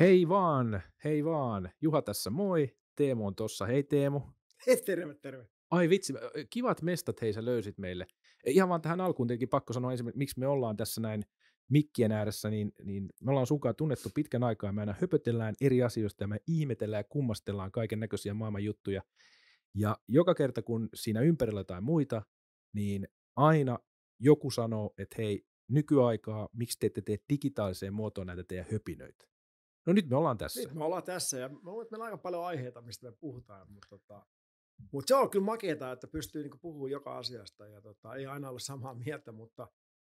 Hei vaan, hei vaan. Juha tässä moi. Teemu on tossa. Hei Teemu. Hei, terve, terve. Ai vitsi, kivat mestat hei sä löysit meille. E, ihan vaan tähän alkuun tietenkin pakko sanoa ensin, miksi me ollaan tässä näin mikkien ääressä, niin, niin me ollaan sunkaan tunnettu pitkän aikaa, me aina höpötellään eri asioista ja me ihmetellään ja kummastellaan kaiken näköisiä maailman juttuja. Ja joka kerta, kun siinä ympärillä tai muita, niin aina joku sanoo, että hei, nykyaikaa, miksi te ette tee digitaaliseen muotoon näitä teidän höpinöitä? No nyt me ollaan tässä. Nyt me ollaan tässä ja mä luulen, että meillä on aika paljon aiheita, mistä me puhutaan, mutta tota, mutta se on kyllä makeeta, että pystyy niinku puhumaan joka asiasta ja tota, ei aina ole samaa mieltä, mutta,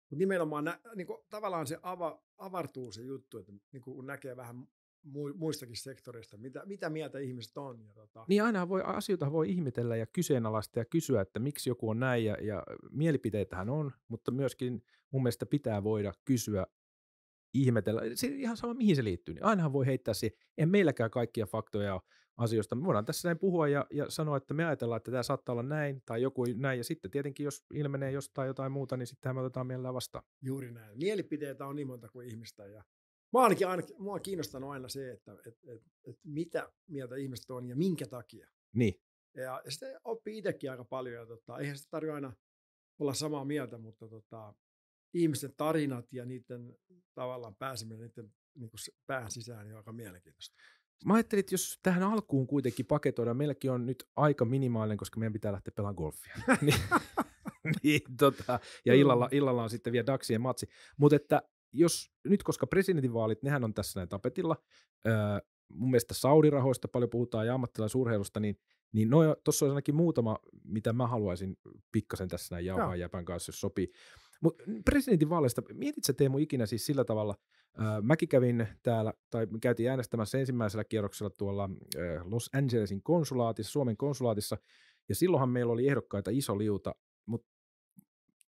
mutta nimenomaan nä, niinku, tavallaan se ava, avartuu se juttu, että niinku, kun näkee vähän muistakin sektoreista, mitä, mitä mieltä ihmiset on. Ja tota... Niin aina voi, asioita voi ihmetellä ja kyseenalaista ja kysyä, että miksi joku on näin ja, ja mielipiteitähän on, mutta myöskin mun mielestä pitää voida kysyä, ihmetellä, se, ihan sama mihin se liittyy, niin ainahan voi heittää se, en meilläkään kaikkia faktoja asioista, me voidaan tässä näin puhua ja, ja sanoa, että me ajatellaan, että tämä saattaa olla näin tai joku näin ja sitten tietenkin jos ilmenee jostain jotain muuta, niin sittenhän me otetaan mielellään vastaan. Juuri näin, mielipiteitä on niin monta kuin ihmistä ja Mä ainakin, ainakin, mua on kiinnostanut aina se, että et, et, et mitä mieltä ihmiset on ja minkä takia. Niin. Ja, ja sitä oppii itsekin aika paljon. Ja tota, eihän sitä tarvitse aina olla samaa mieltä, mutta tota, ihmisten tarinat ja niiden tavallaan pääseminen niiden niin kuin pään sisään niin on aika mielenkiintoista. Mä ajattelin, että jos tähän alkuun kuitenkin paketoidaan, meilläkin on nyt aika minimaalinen, koska meidän pitää lähteä pelaamaan golfia. Niin, niin, tota, ja illalla, illalla on sitten vielä Daxien matsi. Mutta että jos nyt, koska presidentinvaalit, nehän on tässä näin tapetilla, öö, mun mielestä saudirahoista paljon puhutaan ja ammattilaisurheilusta, niin niin no, tuossa on ainakin muutama, mitä mä haluaisin pikkasen tässä näin jauhaa no. jäpän kanssa, jos sopii. Mutta presidentinvaaleista, mietit sä Teemu ikinä siis sillä tavalla, öö, mäkin kävin täällä, tai käytiin äänestämässä ensimmäisellä kierroksella tuolla öö, Los Angelesin konsulaatissa, Suomen konsulaatissa, ja silloinhan meillä oli ehdokkaita iso liuta, mutta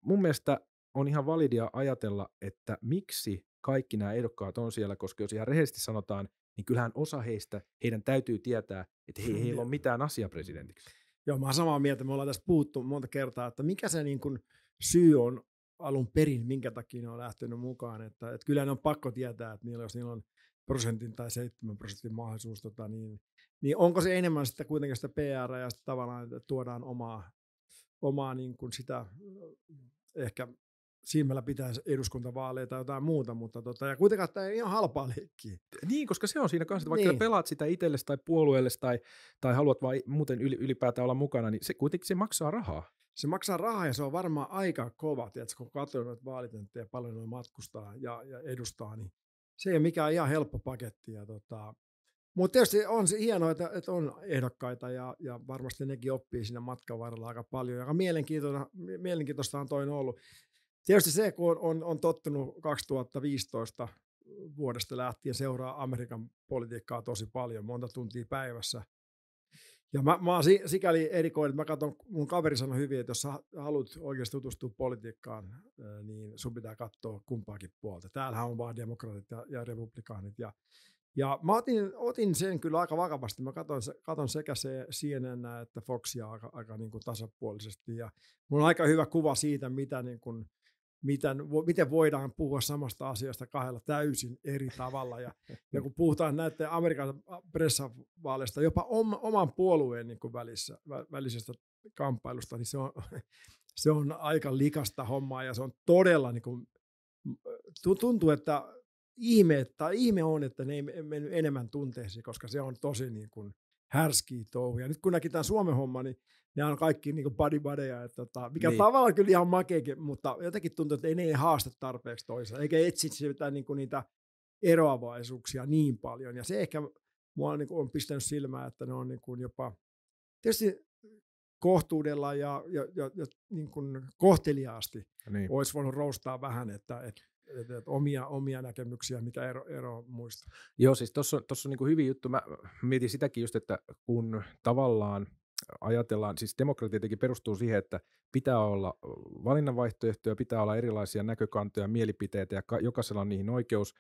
mun mielestä on ihan validia ajatella, että miksi kaikki nämä ehdokkaat on siellä, koska jos ihan rehellisesti sanotaan, niin kyllähän osa heistä, heidän täytyy tietää, että he, heillä on mitään asia presidentiksi. Joo, mä oon samaa mieltä. Me ollaan tässä puhuttu monta kertaa, että mikä se niin kun syy on alun perin, minkä takia ne on lähtenyt mukaan. Että, että kyllä ne on pakko tietää, että niillä, jos niillä on prosentin tai seitsemän prosentin mahdollisuus, tota, niin, niin onko se enemmän sitä kuitenkin sitä PR ja sitä tavallaan, että tuodaan omaa, omaa niin kun sitä ehkä silmällä pitää eduskuntavaaleja tai jotain muuta, mutta tota, ja kuitenkaan tämä ei ihan halpaa leikkiä. Niin, koska se on siinä kanssa, että vaikka niin. pelaat sitä itsellesi tai puolueelle tai, tai haluat vain muuten ylipäätään olla mukana, niin se kuitenkin se maksaa rahaa. Se maksaa rahaa ja se on varmaan aika kova, tiedätkö, kun katsoo noita vaalitenttejä, paljon noin matkustaa ja, ja edustaa, niin se ei ole mikään ihan helppo paketti. Ja tota, mutta tietysti on se hienoa, että, että on ehdokkaita ja, ja varmasti nekin oppii siinä matkan varrella aika paljon. Ja mielenkiintoista, mielenkiintoista on toinen ollut. Tietysti CK on, on, on tottunut 2015 vuodesta lähtien seuraa Amerikan politiikkaa tosi paljon, monta tuntia päivässä. Ja mä, mä oon sikäli erikoinen, että mä katson, mun kaveri sanoi hyvin, että jos sä haluat oikeasti tutustua politiikkaan, niin sun pitää katsoa kumpaakin puolta. Täällähän on vaan demokraatit ja, ja republikaanit. Ja, ja mä otin, otin sen kyllä aika vakavasti. Mä katson, katson sekä se CNN että Foxia aika, aika niin kuin tasapuolisesti. Ja mulla on aika hyvä kuva siitä, mitä niin kuin miten, miten voidaan puhua samasta asiasta kahdella täysin eri tavalla. Ja, ja kun puhutaan näiden Amerikan pressavaaleista, jopa oman puolueen niin kuin välissä, välisestä kamppailusta, niin se on, se on aika likasta hommaa ja se on todella, niin kuin, tuntuu, että ihme, että ihme on, että ne ei mennyt enemmän tunteisiin, koska se on tosi niin kuin härskiä touhuja. Nyt kun näki tämän Suomen homma, niin ne on kaikki niin bodybadeja, että tota, mikä niin. tavallaan kyllä ihan makeekin, mutta jotenkin tuntuu, että ei ne ei haasta tarpeeksi toisaan, eikä etsi sitä, niin kuin niitä eroavaisuuksia niin paljon. Ja se ehkä mua on, niin kuin, on pistänyt silmään, että ne on niin kuin jopa tietysti kohtuudella ja, ja, ja, ja niin kuin kohteliaasti niin. olisi voinut roustaa vähän, että, että et, et omia, omia näkemyksiä, mitä ero, ero muista. Joo, siis tuossa on, tossa on niin hyvin juttu. Mä mietin sitäkin just, että kun tavallaan – ajatellaan, siis demokratia tietenkin perustuu siihen, että pitää olla valinnanvaihtoehtoja, pitää olla erilaisia näkökantoja, mielipiteitä ja jokaisella on niihin oikeus.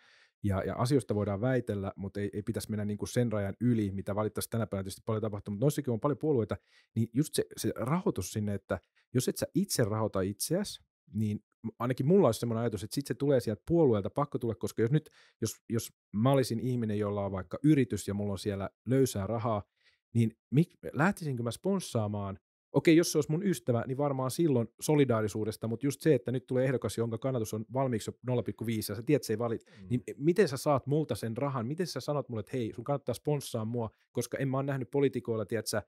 Ja, ja asioista voidaan väitellä, mutta ei, ei pitäisi mennä niin kuin sen rajan yli, mitä valittaisi tänä päivänä tietysti paljon tapahtuu, mutta noissakin on paljon puolueita, niin just se, se rahoitus sinne, että jos et sä itse rahoita itseäsi, niin ainakin mulla olisi sellainen ajatus, että sitten se tulee sieltä puolueelta, pakko tulla, koska jos nyt, jos, jos mä olisin ihminen, jolla on vaikka yritys ja mulla on siellä löysää rahaa, niin mik, lähtisinkö mä sponssaamaan Okei, jos se olisi mun ystävä, niin varmaan silloin solidaarisuudesta, mutta just se, että nyt tulee ehdokas, jonka kannatus on valmiiksi jo 0,5 ja sä tiedät, se ei valit, niin mm. niin miten sä saat multa sen rahan? Miten sä sanot mulle, että hei, sun kannattaa sponssaa mua, koska en mä ole nähnyt poliitikoilla, tiedät sä,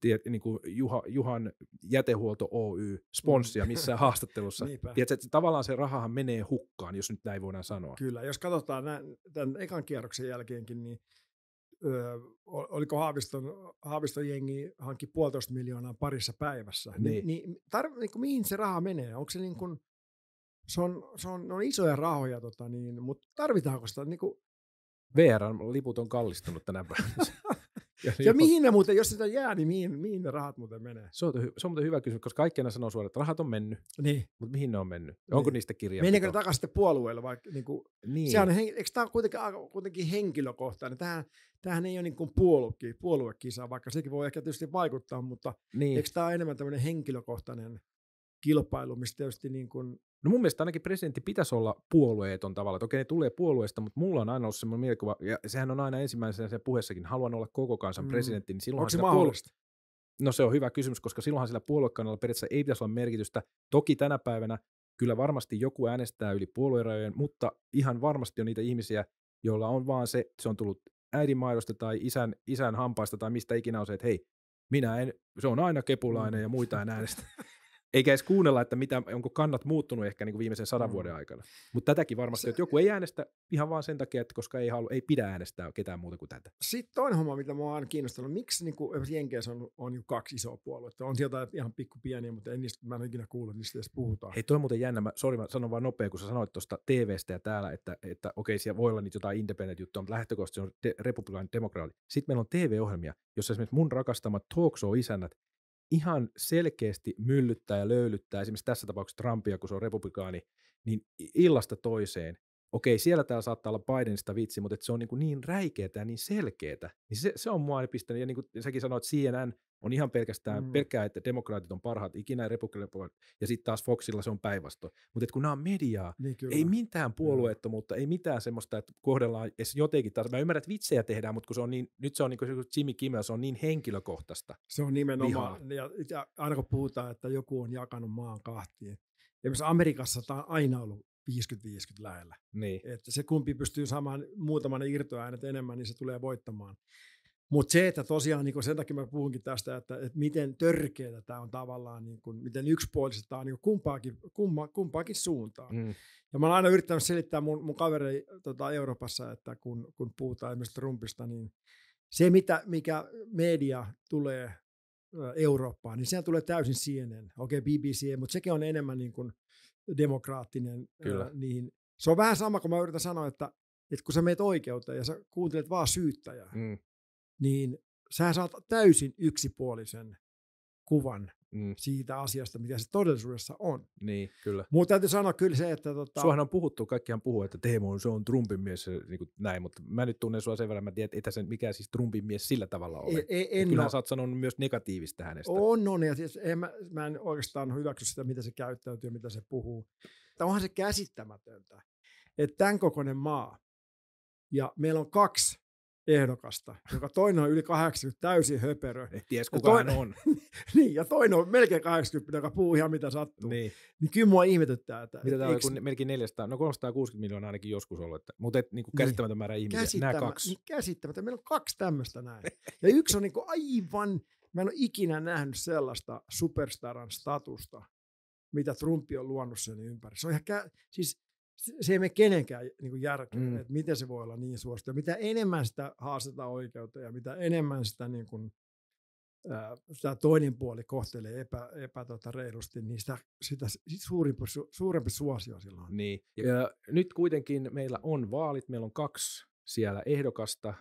tiet, niin kuin Juha, Juhan jätehuolto Oy mm. sponssia missään haastattelussa. Tiedätkö, että tavallaan se rahahan menee hukkaan, jos nyt näin voidaan sanoa. Kyllä, jos katsotaan nä- tämän ekan kierroksen jälkeenkin, niin oliko Haaviston, Haaviston jengi hankki puolitoista miljoonaa parissa päivässä, niin, niin, niin tar- niin kuin, mihin se raha menee? Onko se niin kuin, se on, se on, on isoja rahoja, tota, niin, mutta tarvitaanko sitä? Niin kuin... vr liput on kallistunut tänä päivänä. Ja, ja niin mihin ne muuten, jos sitä jää, niin mihin, mihin ne rahat muuten menee? Se on, se on muuten hyvä kysymys, koska kaikki aina sanoo suoraan, että rahat on mennyt. Niin. Mutta mihin ne on mennyt? Niin. Onko niistä kirjaa? Meneekö ne takaisin sitten puolueelle? Vaikka, niin kuin, niin. Sehän, eikö tämä ole kuitenkin, kuitenkin henkilökohtainen? Tähän, tämähän ei ole niin kuin puolukki, puoluekisa, vaikka sekin voi ehkä tietysti vaikuttaa, mutta niin. eikö tämä ole enemmän tämmöinen henkilökohtainen kilpailu, mistä tietysti niin kuin No mun mielestä ainakin presidentti pitäisi olla puolueeton tavalla. Että okei, ne tulee puolueesta, mutta mulla on aina ollut semmoinen mielikuva, ja sehän on aina ensimmäisenä se puheessakin, haluan olla koko kansan mm. presidentti, niin silloin se mahdollista? No se on hyvä kysymys, koska silloinhan sillä puoluekannalla periaatteessa ei pitäisi olla merkitystä. Toki tänä päivänä kyllä varmasti joku äänestää yli puoluerajojen, mutta ihan varmasti on niitä ihmisiä, joilla on vaan se, se on tullut äidin maidosta tai isän, isän hampaista tai mistä ikinä on se, että hei, minä en, se on aina kepulainen mm. ja muita en äänestä. Eikä edes kuunnella, että mitä, onko kannat muuttunut ehkä niin kuin viimeisen sadan mm. vuoden aikana. Mutta tätäkin varmasti, se, että joku ei äänestä ihan vaan sen takia, että koska ei, halua, ei pidä äänestää ketään muuta kuin tätä. Sitten toinen homma, mitä mua on kiinnostanut, miksi niin kuin, Jenkeissä on, on niin kaksi isoa puoluetta. On sieltä ihan pikku pieniä, mutta en niistä, mä en ikinä kuullut, niistä edes puhutaan. Hei, toi on muuten jännä. Mä, sorry, mä sanon vaan nopea, kun sä sanoit tuosta TVstä ja täällä, että, että okei, okay, siellä voi olla niitä jotain independent juttuja, mutta lähtökohtaisesti se on de- republikaan demokraali. Sitten meillä on TV-ohjelmia, jossa esimerkiksi mun rakastamat talk show-isännät ihan selkeästi myllyttää ja löylyttää esimerkiksi tässä tapauksessa Trumpia, kun se on republikaani, niin illasta toiseen okei, siellä täällä saattaa olla Bidenista vitsi, mutta se on niin, niin räikeetä ja niin selkeetä. Niin se, se on mua pistänyt, ja niin kuin säkin sanoit, CNN on ihan pelkästään mm. pelkää, että demokraatit on parhaat ikinä ja ja sitten taas Foxilla se on päinvastoin. Mutta kun nämä on mediaa, niin ei mitään puolueettomuutta, mm. ei mitään semmoista, että kohdellaan edes jotenkin taas. Mä ymmärrän, että vitsejä tehdään, mutta kun se on niin, nyt se on niin kuin Jimmy Kimmel, se on niin henkilökohtaista. Se on nimenomaan, ja, ja aina kun puhutaan, että joku on jakanut maan kahtiin. Esimerkiksi Amerikassa tämä on aina ollut 50-50 lähellä. Niin. Että se kumpi pystyy saamaan muutaman irtoäänet enemmän, niin se tulee voittamaan. Mutta se, että tosiaan niin sen takia mä puhunkin tästä, että, että miten törkeätä tämä on tavallaan, niin kun, miten yksipuolista tämä on niin kumpaakin, kumma, kumpaakin suuntaan. Mm. Ja mä oon aina yrittänyt selittää mun, mun kaveri tota, Euroopassa, että kun, kun puhutaan esimerkiksi Trumpista, niin se, mitä, mikä media tulee Eurooppaan, niin sehän tulee täysin CNN, okei okay, BBC, mutta sekin on enemmän niin kuin demokraattinen Kyllä. Ää, niin se on vähän sama kuin mä yritän sanoa, että, että kun sä meet oikeuteen ja sä kuuntelet vaan syyttäjää, mm. niin sä saat täysin yksipuolisen kuvan mm. siitä asiasta, mitä se todellisuudessa on. Niin, kyllä. Mutta täytyy sanoa kyllä se, että... Tota... Suohan on puhuttu, kaikkihan puhuu, että Teemu on, se on Trumpin mies, niin kuin näin, mutta mä nyt tunnen sua sen verran, mä tiedän, että etä mikä siis Trumpin mies sillä tavalla ole. E, e- en, kyllä no... sä oot sanonut myös negatiivista hänestä. On, on, ja siis en, mä, mä en oikeastaan hyväksy sitä, mitä se käyttäytyy ja mitä se puhuu. Tämä onhan se käsittämätöntä, että tämän kokoinen maa, ja meillä on kaksi ehdokasta, joka toinen on yli 80, täysin höperö. Et ties kuka toinen, hän on. niin, ja toinen on melkein 80, joka puhuu ihan mitä sattuu. Niin. niin kyllä mua ihmetyttää. Että, mitä tämä on, melkein 400, no 360 miljoonaa ainakin joskus ollut, että, mutta et, niinku niin kuin käsittämätön niin. määrä ihmisiä, Käsittämä, nämä kaksi. Niin käsittämätön, meillä on kaksi tämmöistä näin. ja yksi on niin kuin aivan, mä en ole ikinä nähnyt sellaista superstaran statusta, mitä Trumpi on luonut sen ympäri. Se on ihan, kä- siis se ei mene kenenkään niin kuin järkeen, mm. että miten se voi olla niin suosittu. Mitä enemmän sitä haastetaan oikeutta ja mitä enemmän sitä, niin kuin, ää, sitä toinen puoli kohtelee epä, epäreilusti, tota, niin sitä, sitä suurempi, su, suurempi suosio silloin. Niin. Ja nyt kuitenkin meillä on vaalit, meillä on kaksi siellä ehdokasta,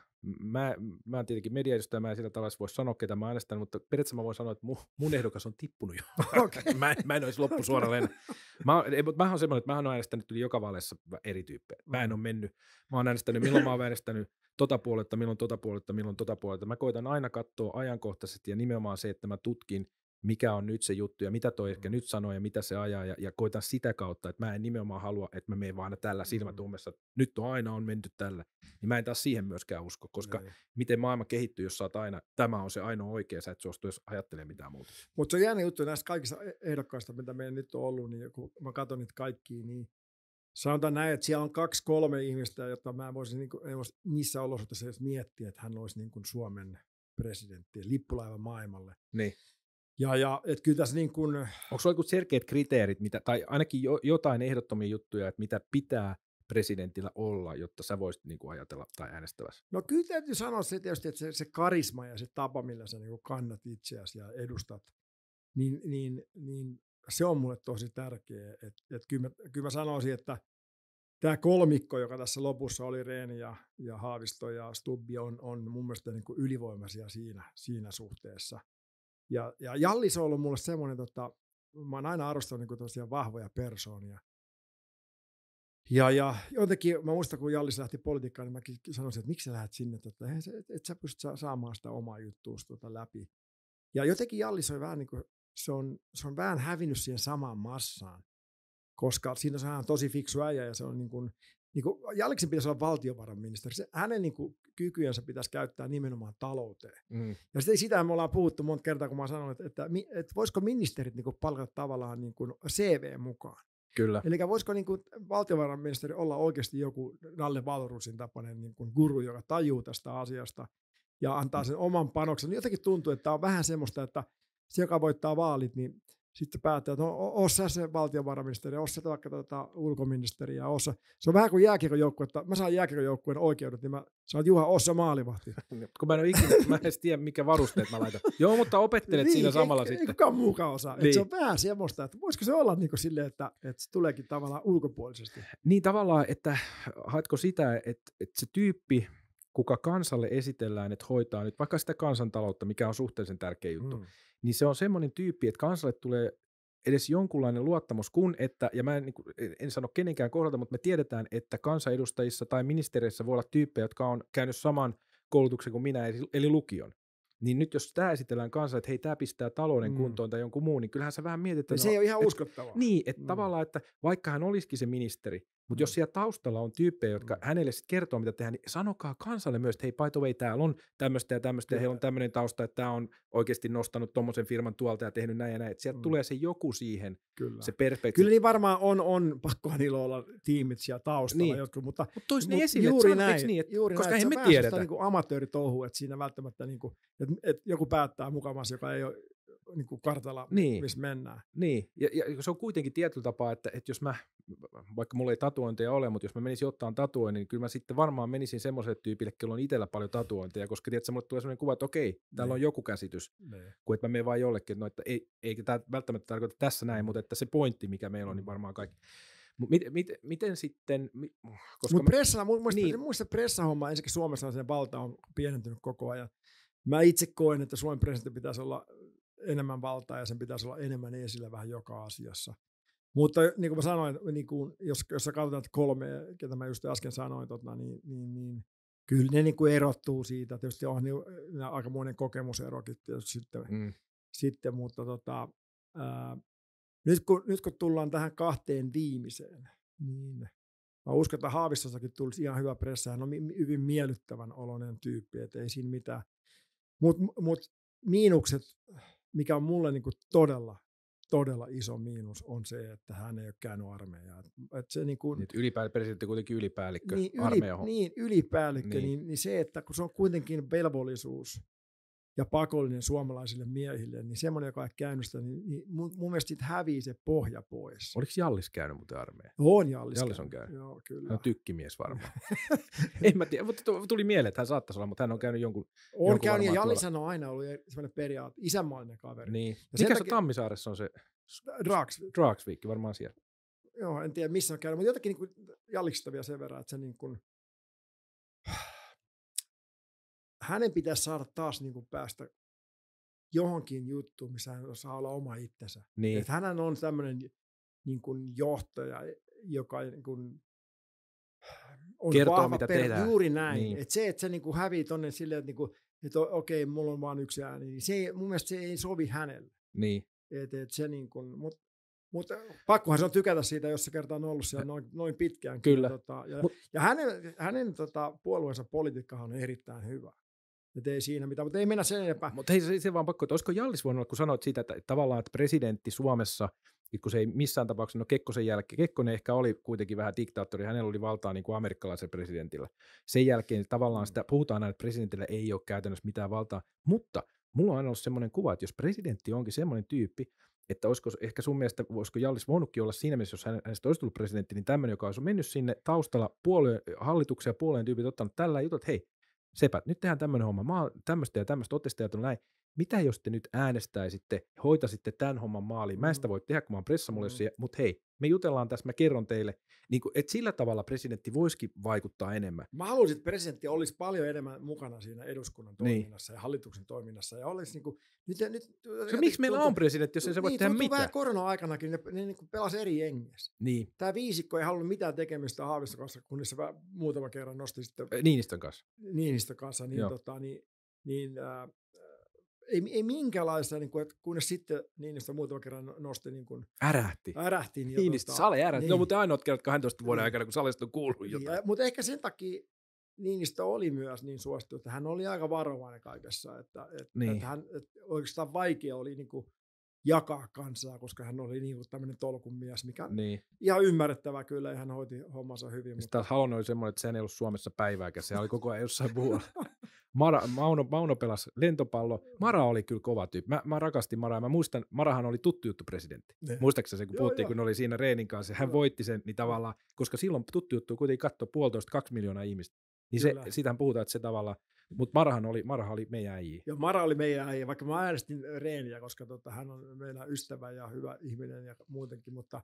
Mä, mä oon tietenkin edustaja, mä en sillä tavalla voi sanoa, ketä mä äänestän, mutta periaatteessa mä voin sanoa, että mun, mun ehdokas on tippunut jo. Okay. mä, mä en olisi loppusuoralle enää. Mä, ei, mutta mähän on semmoinen, että mä oon äänestänyt yli joka vaaleissa eri tyyppejä. Mä en mm. ole mennyt. Mä oon äänestänyt, milloin mä oon äänestänyt tota puoletta, milloin tota puoletta, milloin tota puoletta. Mä koitan aina katsoa ajankohtaisesti ja nimenomaan se, että mä tutkin mikä on nyt se juttu ja mitä toi ehkä mm. nyt sanoo ja mitä se ajaa ja, ja koitan sitä kautta, että mä en nimenomaan halua, että mä menen vaan tällä silmätummessa, mm. nyt on aina on menty tällä, niin mä en taas siihen myöskään usko, koska Näin. miten maailma kehittyy, jos sä oot aina, tämä on se ainoa oikea, sä et suostu jos ajattelee mitään muuta. Mutta se on jännä juttu näistä kaikista e-, ehdokkaista, mitä meillä nyt on ollut, niin kun mä katson niitä kaikkia, niin sanotaan näin, että siellä on kaksi kolme ihmistä, jotta mä voisin niin kuin, en voisi niissä olosuhteissa edes miettiä, että hän olisi niin kuin Suomen presidentti, lippulaiva maailmalle. Niin. Ja, ja et kyllä tässä niin kuin... Onko sinulla selkeät kriteerit, mitä, tai ainakin jo, jotain ehdottomia juttuja, että mitä pitää presidentillä olla, jotta sä voisit niin kuin ajatella tai äänestävässä? No kyllä täytyy sanoa se tietysti, että se, se karisma ja se tapa, millä sä niin kuin kannat itseäsi ja edustat, niin, niin, niin se on mulle tosi tärkeä. Et, et kyllä, mä, kyllä mä sanoisin, että tämä kolmikko, joka tässä lopussa oli Reeni ja, ja Haavisto ja Stubbi, on, on mun mielestä niin kuin ylivoimaisia siinä, siinä suhteessa – ja, ja Jallis on ollut mulle semmoinen, tota, mä oon aina arvostanut niin tosia vahvoja persoonia. Ja, ja jotenkin, mä muistan, kun Jallis lähti politiikkaan, niin mäkin sanoisin, että miksi sä lähdet sinne, tota, että et, et sä pystyt saamaan sitä omaa juttuus tuota läpi. Ja jotenkin Jallis on vähän niin kuin, se on, se on vähän hävinnyt siihen samaan massaan, koska siinä on tosi fiksu äijä ja se on niin kuin, niin kuin, Jalliksen pitäisi olla valtiovarainministeri. Se, hänen niin kuin, kykyjensä pitäisi käyttää nimenomaan talouteen. Mm. Ja sitten sitä me ollaan puhuttu monta kertaa, kun mä sanoin, että, että, että voisiko ministerit niin kuin, palkata tavallaan niin kuin CV mukaan. Kyllä. Eli voisiko niin kuin, valtiovarainministeri olla oikeasti joku Nalle Valrusin tapainen niin kuin guru, joka tajuu tästä asiasta ja antaa mm. sen oman panoksen. Jotenkin tuntuu, että tämä on vähän semmoista, että se, joka voittaa vaalit, niin sitten päättää, että no osa se valtiovarainministeri, osa se vaikka tota, ulkoministeriä, osa. Se on vähän kuin jääkirjojoukku, että mä saan jääkirjojoukkueen oikeudet, niin mä saan Juha osa maalivahti. Niin, kun mä en ole ikinä, mä en edes tiedä, mikä varusteet mä laitan. Joo, mutta opettelet niin, siinä samalla ei, sitten. Ei kukaan muukaan osaa. Niin. se on niin. vähän semmoista, että voisiko se olla niin kuin silleen, että, että se tuleekin tavallaan ulkopuolisesti. Niin tavallaan, että haetko sitä, että, että se tyyppi, kuka kansalle esitellään, että hoitaa nyt vaikka sitä kansantaloutta, mikä on suhteellisen tärkeä juttu, mm. niin se on semmoinen tyyppi, että kansalle tulee edes jonkunlainen luottamus, kun että, ja mä en, niin kuin, en sano kenenkään kohdalta, mutta me tiedetään, että kansanedustajissa tai ministeriöissä voi olla tyyppejä, jotka on käynyt saman koulutuksen kuin minä, eli, lukion. Niin nyt jos tämä esitellään kansalle, että hei, tämä pistää talouden mm. kuntoon tai jonkun muun, niin kyllähän sä vähän mietit, että... Niin se no, ei ole ihan uskottavaa. Niin, että mm. tavallaan, että vaikka hän olisikin se ministeri, mutta jos siellä taustalla on tyyppejä, jotka mm. hänelle sitten kertoo, mitä tehdään, niin sanokaa kansalle myös, että hei, by the way, täällä on tämmöistä ja tämmöistä, ja heillä on tämmöinen tausta, että tämä on oikeasti nostanut tuommoisen firman tuolta ja tehnyt näin ja näin. Että sieltä mm. tulee se joku siihen, Kyllä. se perspektiivi. Kyllä niin varmaan on, on pakko niillä olla tiimit siellä taustalla niin. jotkut, mutta Mut tois ne mut esille, juuri että näin, niin, että, juuri koska näin, eihän me tiedetä. Niin amatööritouhu, että siinä välttämättä niin kuin, että, että joku päättää mukamas, joka ei ole niin kuin kartalla, niin. missä mennään. Niin, ja, ja se on kuitenkin tietyllä tapaa, että, että jos mä, vaikka mulla ei tatuointeja ole, mutta jos mä menisin ottaan tatuoinnin, niin kyllä mä sitten varmaan menisin semmoiselle tyypille, kello on itsellä paljon tatuointeja, koska tiedätkö, mulle tulee sellainen kuva, että okei, täällä niin. on joku käsitys, niin. kuin että mä menen vaan jollekin, että no, että ei, eikä tämä välttämättä tarkoita tässä näin, mm. mutta että se pointti, mikä meillä on, niin mm. varmaan kaikki. Mit, mit, miten sitten... Koska Mutta pressa, niin. muista pressahomma, ensinnäkin Suomessa sen valta on pienentynyt koko ajan. Mä itse koen, että Suomen presidentti pitäisi olla enemmän valtaa ja sen pitäisi olla enemmän esillä vähän joka asiassa. Mutta niin kuin mä sanoin, niin kuin, jos, jos sä katsotaan kolme, ketä mä just äsken sanoin, totta, niin, niin, niin, kyllä ne niin kuin erottuu siitä. Tietysti on niin, monen kokemuserokin tietysti sitten, mm. sitten mutta tota, ää, nyt, kun, nyt kun tullaan tähän kahteen viimeiseen, niin mä uskon, että Haavistossakin tulisi ihan hyvä pressa. Hän on hyvin miellyttävän oloinen tyyppi, että ei siinä mitään. Mutta mut, miinukset mikä on mulle niin kuin todella, todella iso miinus, on se, että hän ei ole käynyt armeijaa. Että se niinku niin kuin, ylipäällikkö, presidentti kuitenkin ylipäällikkö niin, yli, armeijohon. Niin, ylipäällikkö, niin. Niin, niin se, että kun se on kuitenkin velvollisuus ja pakollinen suomalaisille miehille, niin semmoinen, joka ei käynyt sitä, niin, niin mun, mun mielestä siitä hävii se pohja pois. Oliko Jallis käynyt muuten armeija? On Jallis. Jallis on käynyt. Joo, kyllä. Hän on tykkimies varmaan. en mä tiedä, mutta tuli mieleen, että hän saattaisi olla, mutta hän on käynyt jonkun On jonkun käynyt, ja Jallis on aina ollut semmoinen periaate, isänmaallinen kaveri. Niin. Ja Mikä se takia... Tammisaaressa on se? drugs, Dragsvik, varmaan siellä. Joo, en tiedä missä on käynyt, mutta jotenkin niin Jalliksesta vielä sen verran, että se niin kuin, hänen pitäisi saada taas niin kuin päästä johonkin juttuun, missä hän saa olla oma itsensä. Niin. Että hänhän on tämmöinen niin kuin johtaja, joka niin kuin on Kertoo, vahva mitä per... tehdään. Juuri näin. Niin. Että se, että se niin kuin hävii tonne silleen, että, niin kuin, että okei, mulla on vaan yksi ääni, niin se ei, mun mielestä se ei sovi hänelle. Niin. Et, et se niin kuin, mut, mutta pakkohan se on tykätä siitä, jos se kerta on ollut siellä noin, noin pitkään. Kyllä. Tota, ja, Mut, ja hänen, hänen tota, puolueensa politiikkahan on erittäin hyvä ne ei siinä mitä, mutta ei mennä sen enempää. Mutta ei se, se vaan pakko, että olisiko Jallis voinut olla, kun sanoit siitä, että tavallaan, että presidentti Suomessa, kun se ei missään tapauksessa, no Kekkonen jälkeen, Kekkonen ehkä oli kuitenkin vähän diktaattori, hänellä oli valtaa niin kuin amerikkalaisen presidentillä. Sen jälkeen tavallaan mm. sitä, puhutaan näin, että presidentillä ei ole käytännössä mitään valtaa, mutta mulla on aina ollut semmoinen kuva, että jos presidentti onkin semmoinen tyyppi, että olisiko ehkä sun mielestä, olisiko Jallis voinutkin olla siinä mielessä, jos hänestä olisi tullut presidentti, niin tämmöinen, joka olisi mennyt sinne taustalla puolueen, hallituksen ja puolueen tyypit ottanut tällä jutut, että hei, sepä, nyt tehdään tämmöinen homma, mä oon tämmöistä ja tämmöistä, ootte näin, mitä jos te nyt äänestäisitte, hoitaisitte tämän homman maaliin. Mä en sitä mm. voi tehdä, kun mä oon pressamoliossa, mm. mutta hei, me jutellaan tässä, mä kerron teille, niin kuin, että sillä tavalla presidentti voisikin vaikuttaa enemmän. Mä haluaisin, että presidentti olisi paljon enemmän mukana siinä eduskunnan niin. toiminnassa niin. ja hallituksen toiminnassa. Ja olisi niin kuin, nyt, nyt, äh, se, miksi meillä on presidentti, jos ei se voi niin, tehdä mitään? vähän korona-aikanakin, ne, ne niin kuin pelas eri jengissä. Niin. Tämä viisikko ei halunnut mitään tekemistä Haaviston kanssa, kunnes se muutama kerran nosti sitten... Niinistön kanssa. Niinistön kanssa, niin, tota, niin, niin äh, ei, ei minkäänlaista, niin kuin, että kunnes sitten Niinistö muutaman kerran no, nosti niin kuin, ärähti. Ärähti. Niin Niinistö, tuota, Sale ärähti. No, niin. No, mutta ainoat kerrat 12 vuoden niin. aikana, kun Salesta on kuullut jotain. Niin, ja, mutta ehkä sen takia Niinistö oli myös niin suosittu, että hän oli aika varovainen kaikessa. Että, että, niin. että hän, että oikeastaan vaikea oli niin kuin, jakaa kansaa, koska hän oli niin kuin tämmöinen tolkun mies, mikä niin. ihan ymmärrettävä kyllä, ja hän hoiti hommansa hyvin. Sitten siis mutta... taas oli semmoinen, että sen ei ollut Suomessa päivääkään, se oli koko ajan jossain muualla. Mara, Mauno, Mauno pelasi lentopallo. Mara oli kyllä kova tyyppi. Mä, mä rakastin Maraa. Mä muistan, Marahan oli tuttu juttu presidentti. Ne. se, kun joo, puhuttiin, joo. kun oli siinä Reenin kanssa, hän joo. voitti sen, niin tavallaan, koska silloin tuttu juttu kuitenkin katsoi puolitoista, kaksi miljoonaa ihmistä. Niin se, sitähän puhutaan, että se tavallaan, mutta Marahan oli, Marahan oli meidän äijä. Joo, Mara oli meidän äijä, vaikka mä äänestin Reeniä, koska tota, hän on meidän ystävä ja hyvä ihminen ja muutenkin, mutta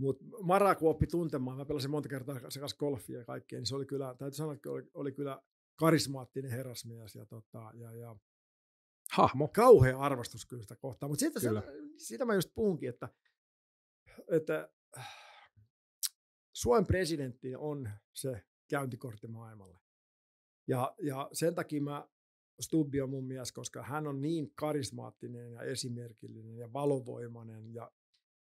mutta Mara, kun oppi tuntemaan, mä pelasin monta kertaa se kanssa golfia ja kaikkea, niin se oli kyllä, täytyy sanoa, että oli, oli kyllä karismaattinen herrasmies ja, tota, ja, ja Hahmo. kauhea arvostus kyllä sitä kohtaa. Mutta siitä, kyllä. siitä mä just puhunkin, että, että Suomen presidentti on se käyntikortti maailmalle. Ja, ja sen takia mä Stubbi on mun mies, koska hän on niin karismaattinen ja esimerkillinen ja valovoimainen ja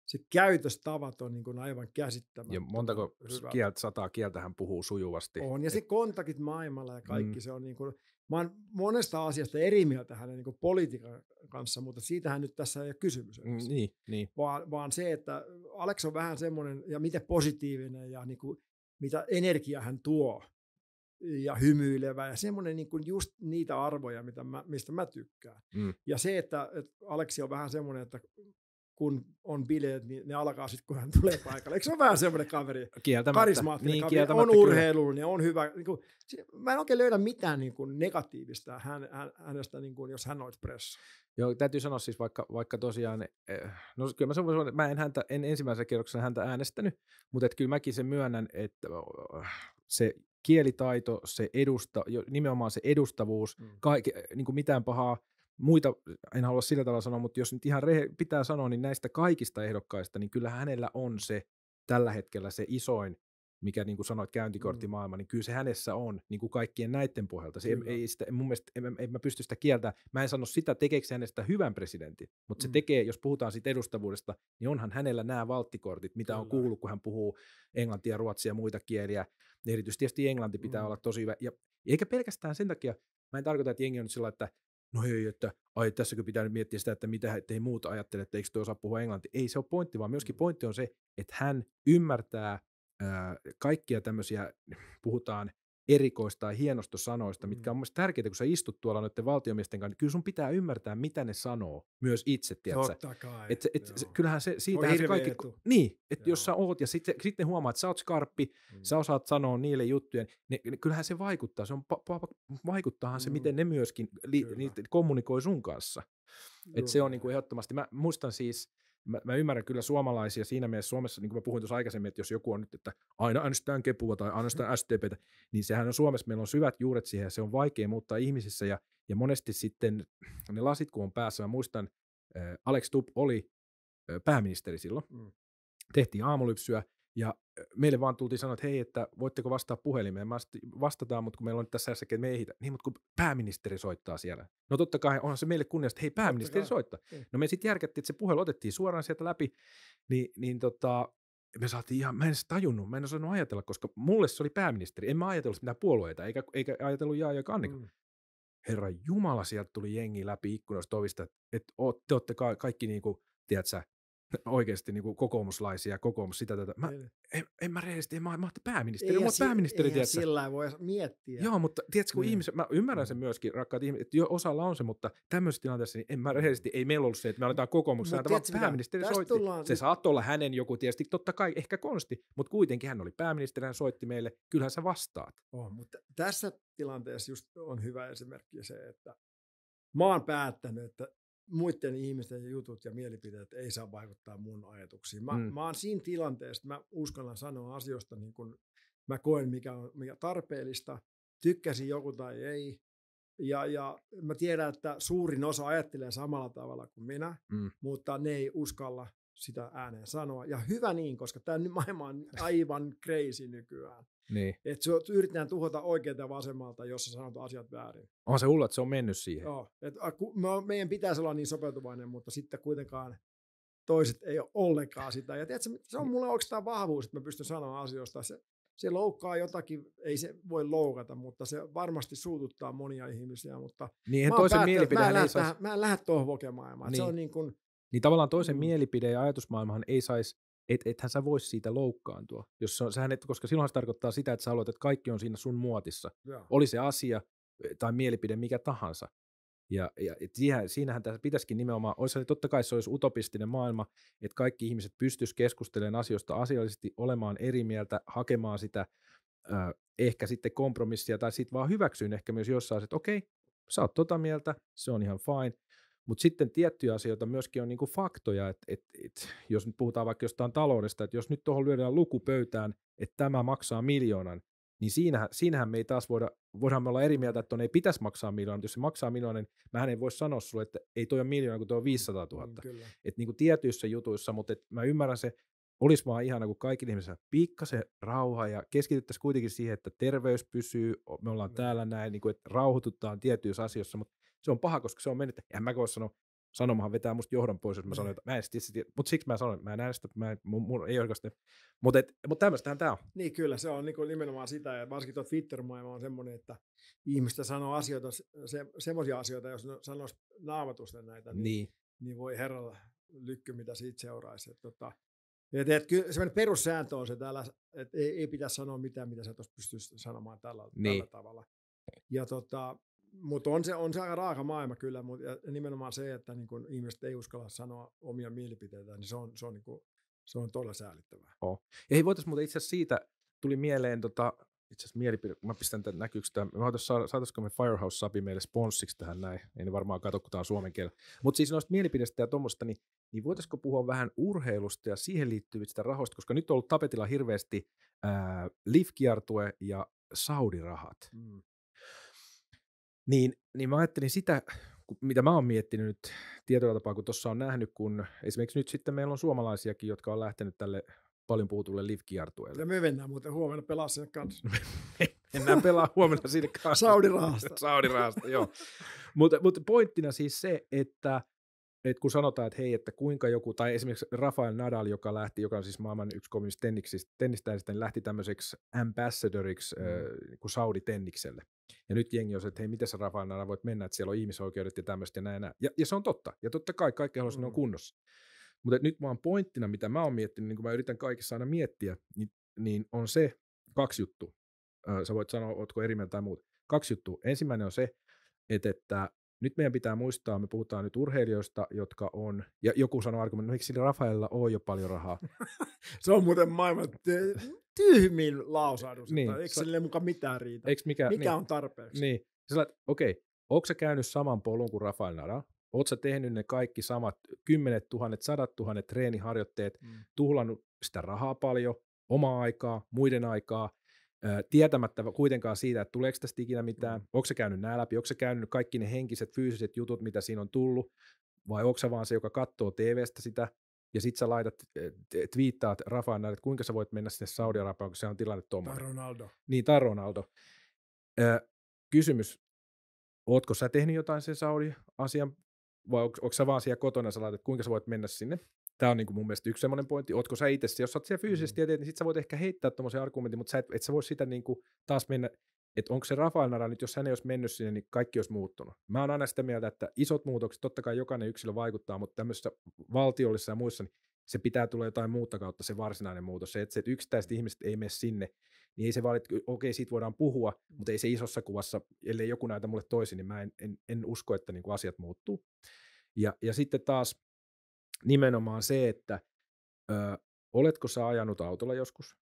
se käytöstavat on niin kuin aivan käsittämättä. Ja montako hyvä. kieltä, sataa kieltä hän puhuu sujuvasti. On, ja se kontaktit maailmalla ja kaikki, mm. se on niin kuin, mä oon monesta asiasta eri mieltä hänen niin kuin politiikan kanssa, mutta siitähän nyt tässä ei ole kysymys. Mm, niin, niin. Vaan, vaan se, että Alex on vähän semmoinen, ja miten positiivinen, ja niin kuin, mitä energiaa hän tuo, ja hymyilevä, ja semmoinen niin kuin just niitä arvoja, mitä mä, mistä mä tykkään. Mm. Ja se, että, että Aleksi on vähän semmoinen, että kun on bileet, niin ne alkaa sitten, kun hän tulee paikalle. Eikö se ole vähän semmoinen kaveri? Kieltämättä. Karismaattinen niin, kaveri. Kieltämättä, on urheilullinen, on hyvä. Niin kuin, mä en oikein löydä mitään niin kuin negatiivista hän, hän, hänestä, niin kuin, jos hän olisi pressa. Joo, täytyy sanoa siis vaikka, vaikka tosiaan, eh, no kyllä mä sanoin, mä en, häntä, en ensimmäisen kerroksena häntä äänestänyt, mutta et kyllä mäkin sen myönnän, että oh, se kielitaito, se edusta, nimenomaan se edustavuus, mm. niin kuin mitään pahaa muita, en halua sillä tavalla sanoa, mutta jos nyt ihan rehe, pitää sanoa, niin näistä kaikista ehdokkaista, niin kyllä hänellä on se tällä hetkellä se isoin, mikä niin kuin sanoit, mm. käyntikorttimaailma, mm. niin kyllä se hänessä on niin kuin kaikkien näiden pohjalta. Se, ei sitä, mun mielestä en, en mä pysty sitä kieltä, mä en sano sitä, tekeekö hänestä hyvän presidentin, mutta mm. se tekee, jos puhutaan siitä edustavuudesta, niin onhan hänellä nämä valttikortit, mitä kyllä. on kuullut, kun hän puhuu englantia, ruotsia ja muita kieliä. Erityisesti englanti pitää mm. olla tosi hyvä. Ja, eikä pelkästään sen takia, mä en tarkoita, että jengi on nyt sillä, että no hei, että ai tässäkö pitää nyt miettiä sitä, että mitä te muut ajattele, että eikö tuo osaa puhua englantia. Ei se ole pointti, vaan myöskin mm. pointti on se, että hän ymmärtää ää, kaikkia tämmöisiä, puhutaan erikoista tai hienosta sanoista, mitkä mm. on mielestäni tärkeitä, kun sä istut tuolla noiden valtiomiesten kanssa, niin kyllä sun pitää ymmärtää, mitä ne sanoo myös itse, tiedätkö? Totta kai. Et, et, kyllähän se, siitä se kaikki, etu. niin, että jos sä oot, ja sitten sit ne huomaa, että sä oot skarppi, mm. sä osaat sanoa niille juttuja, niin, ne, kyllähän se vaikuttaa, se on, pa, pa, vaikuttaahan mm. se, miten mm. ne myöskin li, niitä kommunikoi sun kanssa. Että se on niin kuin ehdottomasti, mä muistan siis, mä, mä ymmärrän kyllä suomalaisia siinä mielessä Suomessa, niin kuin mä puhuin tuossa aikaisemmin, että jos joku on nyt, että aina äänestetään kepua tai ainoastaan SDPtä, niin sehän on Suomessa, meillä on syvät juuret siihen ja se on vaikea muuttaa ihmisissä ja, ja monesti sitten ne lasit kun on päässä, mä muistan, äh, Alex Tup oli pääministeri silloin, mm. tehtiin aamulypsyä ja meille vaan tultiin sanoa, että hei, että voitteko vastaa puhelimeen? Mä vastataan, mutta kun meillä on nyt tässä että me ei hitä. Niin, mutta kun pääministeri soittaa siellä. No totta kai onhan se meille kunniasta, että hei, pääministeri soittaa. Niin. No me sitten järkättiin, että se puhelu otettiin suoraan sieltä läpi, niin, niin tota, me saatiin ihan, mä en se tajunnut, mä en osannut ajatella, koska mulle se oli pääministeri. En mä ajatellut mitään puolueita, eikä, eikä ajatellut Jaa ja Kannika. Mm. Herra Jumala, sieltä tuli jengi läpi ikkunasta ovista, että te olette kaikki niin kuin, tiedätkö, oikeasti niin kuin kokoomuslaisia, kokoomus sitä tätä. Mä, niin. en, en mä rehellisesti, en mä, mä pääministeri, mä si- pääministeri, tiedätkö? sillä voi miettiä. Joo, mutta tiedätkö, kun mm. ihmiset, mä ymmärrän mm. sen myöskin, rakkaat ihmiset, että jo osalla on se, mutta tämmöisessä tilanteessa niin en mä rehellisesti, ei meillä ollut se, että me aletaan kokoomuksessa vaan pääministeri mitä? soitti. Tullaan... Se saattoi olla hänen joku tietysti, totta kai, ehkä konsti, mutta kuitenkin hän oli pääministeri, hän soitti meille, kyllähän sä vastaat. On, mutta tässä tilanteessa just on hyvä esimerkki se, että mä oon päättänyt, että muiden ihmisten jutut ja mielipiteet ei saa vaikuttaa mun ajatuksiin. Mä, mm. mä oon siinä tilanteessa, että mä uskallan sanoa asioista niin kun mä koen, mikä on mikä tarpeellista, tykkäsi joku tai ei. Ja, ja mä tiedän, että suurin osa ajattelee samalla tavalla kuin minä, mm. mutta ne ei uskalla sitä ääneen sanoa. Ja hyvä niin, koska tämä maailma on aivan crazy nykyään. Niin. Että se yritetään tuhota oikealta ja vasemmalta, jos sä sanot asiat väärin. On se hullu, että se on mennyt siihen. Joo. Et, no, meidän pitäisi olla niin sopeutuvainen, mutta sitten kuitenkaan toiset ei ole ollenkaan sitä. Ja tiedätkö, se on niin. mulle oikeastaan vahvuus, että mä pystyn sanomaan asioista. Se, se loukkaa jotakin, ei se voi loukata, mutta se varmasti suututtaa monia ihmisiä. Mutta niin, mä, toisen mä, en lähde, saisi... mä en lähde tuohon vokemaailmaan. Niin. Se on niin kuin, niin tavallaan toisen mm. mielipide ja ajatusmaailmahan ei saisi et, ethän sä vois siitä loukkaantua. Jos sä, sähän et, koska silloin se tarkoittaa sitä, että sä haluat, että kaikki on siinä sun muotissa. Ja. Oli se asia eh, tai mielipide mikä tahansa. Ja, ja et siihen, siinähän tässä pitäisikin nimenomaan, olisi, totta kai se olisi utopistinen maailma, että kaikki ihmiset pystyis keskustelemaan asioista asiallisesti, olemaan eri mieltä, hakemaan sitä ö, ehkä sitten kompromissia tai sitten vaan hyväksyyn ehkä myös jossain, että okei, sä oot tota mieltä, se on ihan fine, mutta sitten tiettyjä asioita myöskin on niinku faktoja, että et, et, jos nyt puhutaan vaikka jostain taloudesta, että jos nyt tuohon lyödään luku pöytään, että tämä maksaa miljoonan, niin siinähän, siinähän me ei taas voida, voidaan me olla eri mieltä, että ton ei pitäisi maksaa miljoonan, jos se maksaa miljoonan, niin mä en voi sanoa sulle, että ei toi ole miljoona, kun toi on 500 000. Mm, että niinku tietyissä jutuissa, mutta et mä ymmärrän se, olisi vaan ihana, kun kaikki saa pikkasen rauha ja keskityttäisiin kuitenkin siihen, että terveys pysyy, me ollaan mm. täällä näin, niin kuin, että rauhoitutaan tietyissä asioissa, mutta se on paha, koska se on mennyt, en mä voi sanoa, sanomahan vetää musta johdon pois, jos mä sanon, mm. että mä en sitä mutta siksi mä sanon, että mä en äänestä, mä en, mun, mun ei oikeastaan, mutta, mut tämmöistähän tämä on. Niin kyllä, se on niin nimenomaan sitä, ja varsinkin tuo Twitter-maailma on semmoinen, että ihmistä sanoo asioita, se, semmoisia asioita, jos ne sanois naamatusta näitä, niin, niin. niin voi herralla lykky, mitä siitä seuraisi. Et, tota, et, et, kyllä semmoinen perussääntö on se, että, älä, ei, ei pitäisi sanoa mitään, mitä sä tuossa pystyisi sanomaan tällä, niin. tällä tavalla. Ja tota, mutta on se, on se aika raaka maailma kyllä, mutta nimenomaan se, että niin kun ihmiset ei uskalla sanoa omia mielipiteitä, niin se on, se on, niin kun, se on todella säällittävää. Oh. Ja hei, voitaisiin muuten itse asiassa siitä, tuli mieleen tota, itse asiassa mielipide, mä pistän tämän näkyyksi tämän, mä saataisiko me Firehouse Sabi meille sponssiksi tähän näin, ei ne varmaan katso, kun tämä on suomen kielellä. Mutta siis noista mielipidestä ja tuommoista, niin, niin voitaisiko puhua vähän urheilusta ja siihen liittyvistä rahoista, koska nyt on ollut tapetilla hirveästi äh, lifkiartue ja saudirahat. Mm. Niin, niin mä ajattelin sitä, mitä mä oon miettinyt nyt tietyllä tapaa, kun tuossa on nähnyt, kun esimerkiksi nyt sitten meillä on suomalaisiakin, jotka on lähtenyt tälle paljon puutulle live Ja me mennään muuten huomenna pelaa sinne kanssa. mennään pelaa huomenna sinne kanssa. Saudi-rahasta, joo. Mutta mut pointtina siis se, että – että kun sanotaan, että hei, että kuinka joku, tai esimerkiksi Rafael Nadal, joka lähti, joka on siis maailman yksi komimmista tenniksistä, tennistä, sitten niin lähti tämmöiseksi ambassadoriksi mm. äh, kuin Saudi-tennikselle. Ja nyt jengi on se, että hei, miten sä Rafael Nadal voit mennä, että siellä on ihmisoikeudet ja tämmöistä ja näin, Ja, ja se on totta. Ja totta kai kaikki haluaisi, mm. on kunnossa. Mutta nyt vaan pointtina, mitä mä oon miettinyt, niin kun mä yritän kaikissa aina miettiä, niin, niin on se kaksi juttu. Äh, öö, sä voit sanoa, ootko eri mieltä tai muuta. Kaksi juttua. Ensimmäinen on se, että, että nyt meidän pitää muistaa, me puhutaan nyt urheilijoista, jotka on, ja joku sanoo argumentti, no miksi sillä Rafaella on jo paljon rahaa? se on muuten maailman tyhmin lausahdus, niin, eikö sille mukaan mitään riitä? Eiks mikä mikä niin, on tarpeeksi? Niin, okei, okay, onko sä käynyt saman polun kuin Rafael Nara? Oletko sä tehnyt ne kaikki samat kymmenet tuhannet, sadat tuhannet treeniharjoitteet, mm. tuhlannut sitä rahaa paljon, omaa aikaa, muiden aikaa, tietämättä kuitenkaan siitä, että tuleeko tästä ikinä mitään, mm. onko se käynyt nämä läpi, onko se käynyt kaikki ne henkiset, fyysiset jutut, mitä siinä on tullut, vai onko se vaan se, joka katsoo TVstä sitä, ja sit sä laitat, twiittaat Rafaan näin, että kuinka sä voit mennä sinne Saudi-Arabiaan, kun se on tilanne tuommoinen. Tai Ronaldo. Niin, tai Ronaldo. Ö, kysymys, ootko sä tehnyt jotain sen Saudi-asian, vai onko, onko sä vaan siellä kotona, sä laitat, kuinka sä voit mennä sinne Tämä on niin kuin mun mielestä yksi semmoinen pointti. Ootko sä itse, jos sä oot siellä fyysisesti mm. eteen, niin sit sä voit ehkä heittää tuommoisen argumentin, mutta sä et, et sä voi sitä niin kuin taas mennä, että onko se Rafael Nara nyt, jos hän ei olisi mennyt sinne, niin kaikki olisi muuttunut. Mä oon aina sitä mieltä, että isot muutokset, totta kai jokainen yksilö vaikuttaa, mutta tämmöisissä valtiollisissa ja muissa, niin se pitää tulla jotain muuta kautta se varsinainen muutos. Se, että, se, että yksittäiset mm. ihmiset ei mene sinne, niin ei se vaan, että okei, okay, siitä voidaan puhua, mm. mutta ei se isossa kuvassa, ellei joku näytä mulle toisin, niin mä en, en, en usko, että niin kuin asiat muuttuu. Ja, ja sitten taas nimenomaan se, että ö, oletko sä ajanut autolla joskus?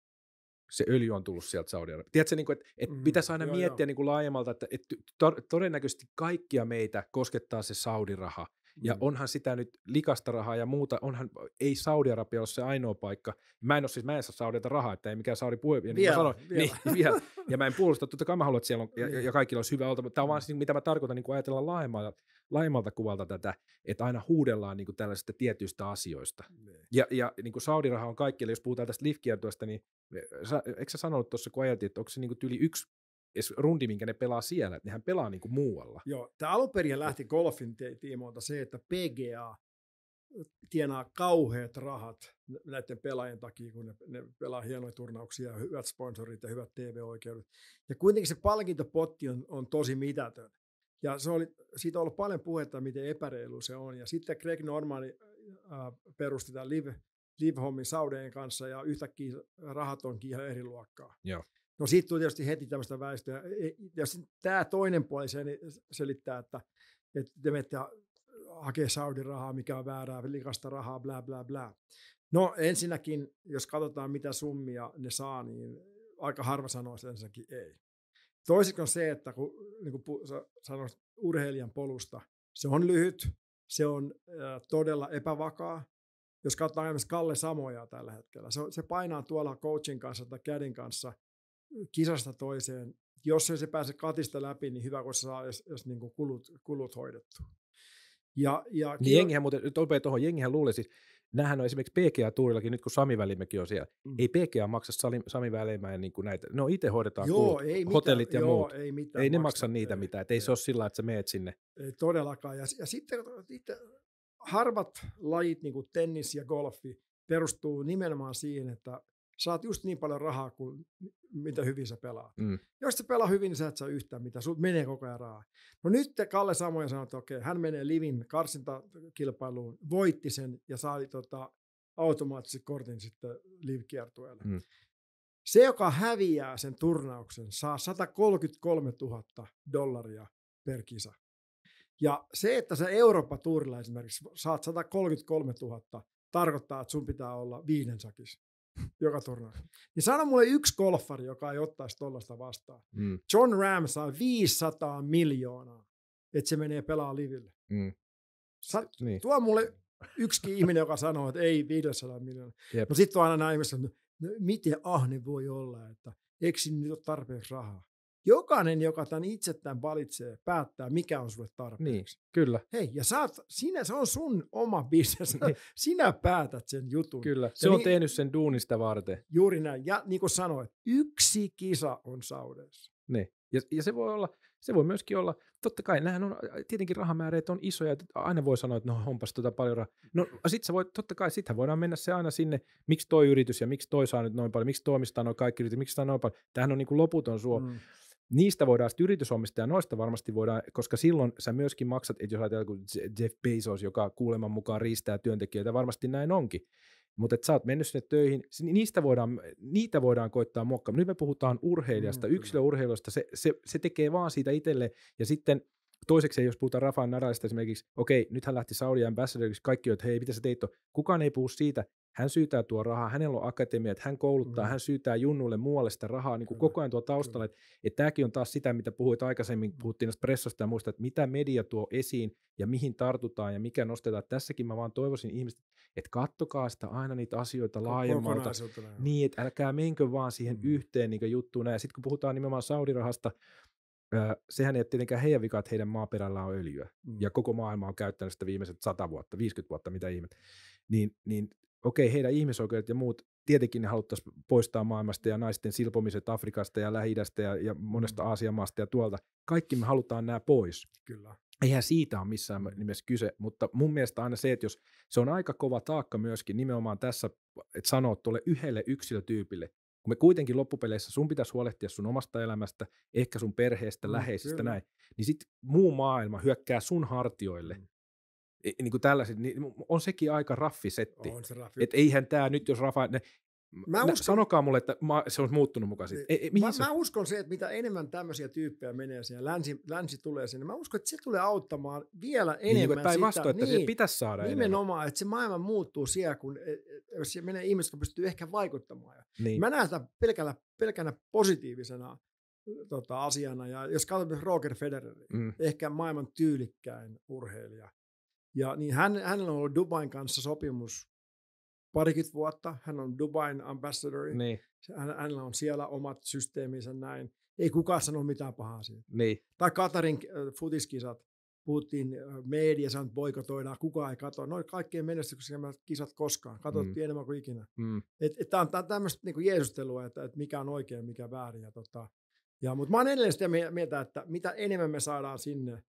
Se öljy on tullut sieltä saudi arabiasta Tiedätkö, niin kuin, että, että mm, pitäisi aina joo, miettiä joo. Niin kuin laajemmalta, että, että to, todennäköisesti kaikkia meitä koskettaa se Saudi-raha. Ja mm. onhan sitä nyt likasta rahaa ja muuta, onhan, ei Saudi-Arabia ole se ainoa paikka. Mä en ole siis, mä en saa Saudilta rahaa, että ei mikään Saudi puhe, niin, niin vielä, sanoin, vielä. Niin, vielä. ja mä en puolusta, totta kai mä haluan, että siellä on, ja, ja niin. kaikilla olisi hyvä Mutta Tämä on vaan mm. se, siis niin, mitä mä tarkoitan, niin kuin ajatellaan laajemmalta laimalta kuvalta tätä, että aina huudellaan niin kuin tällaisista tietyistä asioista. Ne. Niin. Ja, ja niin kuin Saudi-raha on kaikkialla, jos puhutaan tästä lifkiertoista, niin eh, sä, eikö sä sanonut tuossa, kun ajeltiin, että onko se niin kuin tyyli yksi edes rundi, minkä ne pelaa siellä, että nehän pelaa niin kuin muualla. Joo, tämä alun perin lähti golfin tiimoilta se, että PGA tienaa kauheat rahat näiden pelaajien takia, kun ne, ne pelaa hienoja turnauksia, hyvät sponsorit ja hyvät TV-oikeudet. Ja kuitenkin se palkintopotti on, on tosi mitätön. Ja se oli, siitä on ollut paljon puhetta, miten epäreilu se on. Ja sitten Greg Normani äh, äh, perusti tämän Live, Live-hommin Saudeen kanssa ja yhtäkkiä rahat onkin ihan eri luokkaa. Joo. No siitä tuli tietysti heti tämmöistä väestöä. E, ja tämä toinen puoli niin se selittää, että, että te menette hakee Saudin rahaa mikä on väärää, likasta rahaa, bla bla bla. No ensinnäkin, jos katsotaan mitä summia ne saa, niin aika harva sanoo sen ei. Toiseksi on se, että kun niin kuin sanoit urheilijan polusta, se on lyhyt, se on äh, todella epävakaa. Jos katsotaan esimerkiksi Kalle Samoja tällä hetkellä, se, se painaa tuolla coachin kanssa tai kädin kanssa kisasta toiseen. Jos ei se pääse katista läpi, niin hyvä, kun se saa jos, jos niin kuin kulut, kulut hoidettu. Ja, ja, niin jengihän muuten, tuohon, jengihän luulee siis, Nämähän on esimerkiksi PGA-tuurillakin, nyt kun Sami Välimäki on siellä, mm. ei PGA maksa Sami, Sami Välimäen niin näitä, no itse hoidetaan joo, kuulut, ei hotellit mitään, ja joo, muut, ei, mitään ei ne maksa niitä ei, mitään, ei, ei se ole sillä että sä meet sinne. Ei todellakaan, ja, ja sitten, sitten harvat lajit, niin kuin tennis ja golfi, perustuu nimenomaan siihen, että saat just niin paljon rahaa kuin mitä hyvin sä pelaat. Mm. Jos sä pelaa hyvin, niin sä et saa yhtään mitä, sun menee koko ajan rahaa. No nyt te Kalle Samoja sanoi, että okei, hän menee Livin karsintakilpailuun, voitti sen ja sai tota, automaattisesti kortin sitten liv Mm. Se, joka häviää sen turnauksen, saa 133 000 dollaria per kisa. Ja se, että sä Eurooppa-tuurilla esimerkiksi saat 133 000, tarkoittaa, että sun pitää olla viiden sakis joka turnaus. Niin sano mulle yksi golfari, joka ei ottaisi tuollaista vastaan. Mm. John Ram saa 500 miljoonaa, että se menee pelaa liville. Mm. Sa- niin. Tuo mulle yksi ihminen, joka sanoo, että ei 500 miljoonaa. Jep. No sitten on aina nämä ihmiset, että no, miten ahne voi olla, että eikö nyt ole tarpeeksi rahaa? Jokainen, joka tämän tämän valitsee, päättää, mikä on sulle tarpeeksi. Niin, kyllä. Hei, ja saat, sinä, se on sun oma bisnes. Niin. Sinä päätät sen jutun. Kyllä, se ja on niin, tehnyt sen duunista varten. Juuri näin. Ja niin kuin sanoit, yksi kisa on saudeessa. Niin. Ja, ja se voi olla, se voi myöskin olla, totta kai, on, tietenkin rahamääreet on isoja, aina voi sanoa, että no onpas tuota paljon rahaa. No sit sä voi, totta kai, sitähän voidaan mennä se aina sinne, miksi toi yritys ja miksi toi saa nyt noin paljon, miksi toimistaa noin kaikki yritys, miksi saa noin paljon. Tämähän on niin kuin loputon suo. Mm niistä voidaan sitten yritysomistaja, noista varmasti voidaan, koska silloin sä myöskin maksat, että jos ajatellaan kuin Jeff Bezos, joka kuuleman mukaan riistää työntekijöitä, varmasti näin onkin, mutta että sä oot mennyt sinne töihin, niistä voidaan, niitä voidaan koittaa muokkaa. Nyt me puhutaan urheilijasta, mm, yksilöurheilusta, se, se, se tekee vaan siitä itselle, ja sitten – Toiseksi, jos puhutaan Rafaan Nadalista esimerkiksi, okei, nyt hän lähti Saudi ambassadoriksi, kaikki että hei, mitä sä teit Kukaan ei puhu siitä, hän syytää tuo rahaa, hänellä on akatemiat, hän kouluttaa, mm. hän syytää junnulle muualle sitä rahaa niin kuin koko ajan tuo taustalla. Että, että tämäkin on taas sitä, mitä puhuit aikaisemmin, mm. puhuttiin noista pressosta ja muista, että mitä media tuo esiin ja mihin tartutaan ja mikä nostetaan. Tässäkin mä vaan toivoisin ihmiset, että kattokaa sitä aina niitä asioita laajemmalta. Niin, että älkää menkö vaan siihen mm. yhteen niin juttuun. Ja sitten kun puhutaan nimenomaan rahasta sehän ei ole tietenkään heidän vika, että heidän maaperällä on öljyä. Mm. Ja koko maailma on käyttänyt sitä viimeiset 100 vuotta, 50 vuotta, mitä ihmet. Niin, niin okei, okay, heidän ihmisoikeudet ja muut, tietenkin ne haluttaisiin poistaa maailmasta ja naisten silpomiset Afrikasta ja lähi ja, ja monesta mm. Aasian maasta ja tuolta. Kaikki me halutaan nämä pois. Kyllä. Eihän siitä ole missään mm. nimessä kyse, mutta mun mielestä aina se, että jos se on aika kova taakka myöskin nimenomaan tässä, että sanoo tuolle yhdelle yksilötyypille, kun me kuitenkin loppupeleissä sun pitäisi huolehtia sun omasta elämästä, ehkä sun perheestä, mm, läheisistä kyllä. näin, niin sitten muu maailma hyökkää sun hartioille. Mm. E, niin kuin tällaiset, niin on sekin aika raffisetti, On se raffi. Että eihän tämä nyt, jos Rafa, ne, Mä uskon, sanokaa mulle, että mä, se on muuttunut mukaan siitä. Niin. Ei, ei, mä, se? mä uskon se, että mitä enemmän tämmöisiä tyyppejä menee sinne, länsi, länsi tulee sinne, mä uskon, että se tulee auttamaan vielä niin, enemmän niin, päin sitä. Vastoin, että niin, se pitäisi saada Nimenomaan, enemmän. että se maailma muuttuu siellä, kun e, e, jos se menee ihmiset, jotka pystyy ehkä vaikuttamaan. Niin. Mä näen sitä pelkänä, pelkänä positiivisena tota, asiana. Ja jos katsotaan Roger Federer, mm. ehkä maailman tyylikkäin urheilija, ja niin hän, hänellä on ollut Dubain kanssa sopimus parikymmentä vuotta. Hän on Dubain ambassadori. Niin. Hän, hänellä on siellä omat systeeminsä näin. Ei kukaan sano mitään pahaa siitä. Niin. Tai Katarin äh, futiskisat media äh, mediassa, että boikotoidaan, kukaan ei katso. Noin kaikkien menestyksekkäimmät kisat koskaan. Katsottiin mm. enemmän kuin ikinä. Mm. Tämä on, tämmöistä niinku jeesustelua, että, et mikä on oikein mikä väärin. Ja, tota, ja, mutta mä oon edelleen sitä mieltä, että mitä enemmän me saadaan sinne,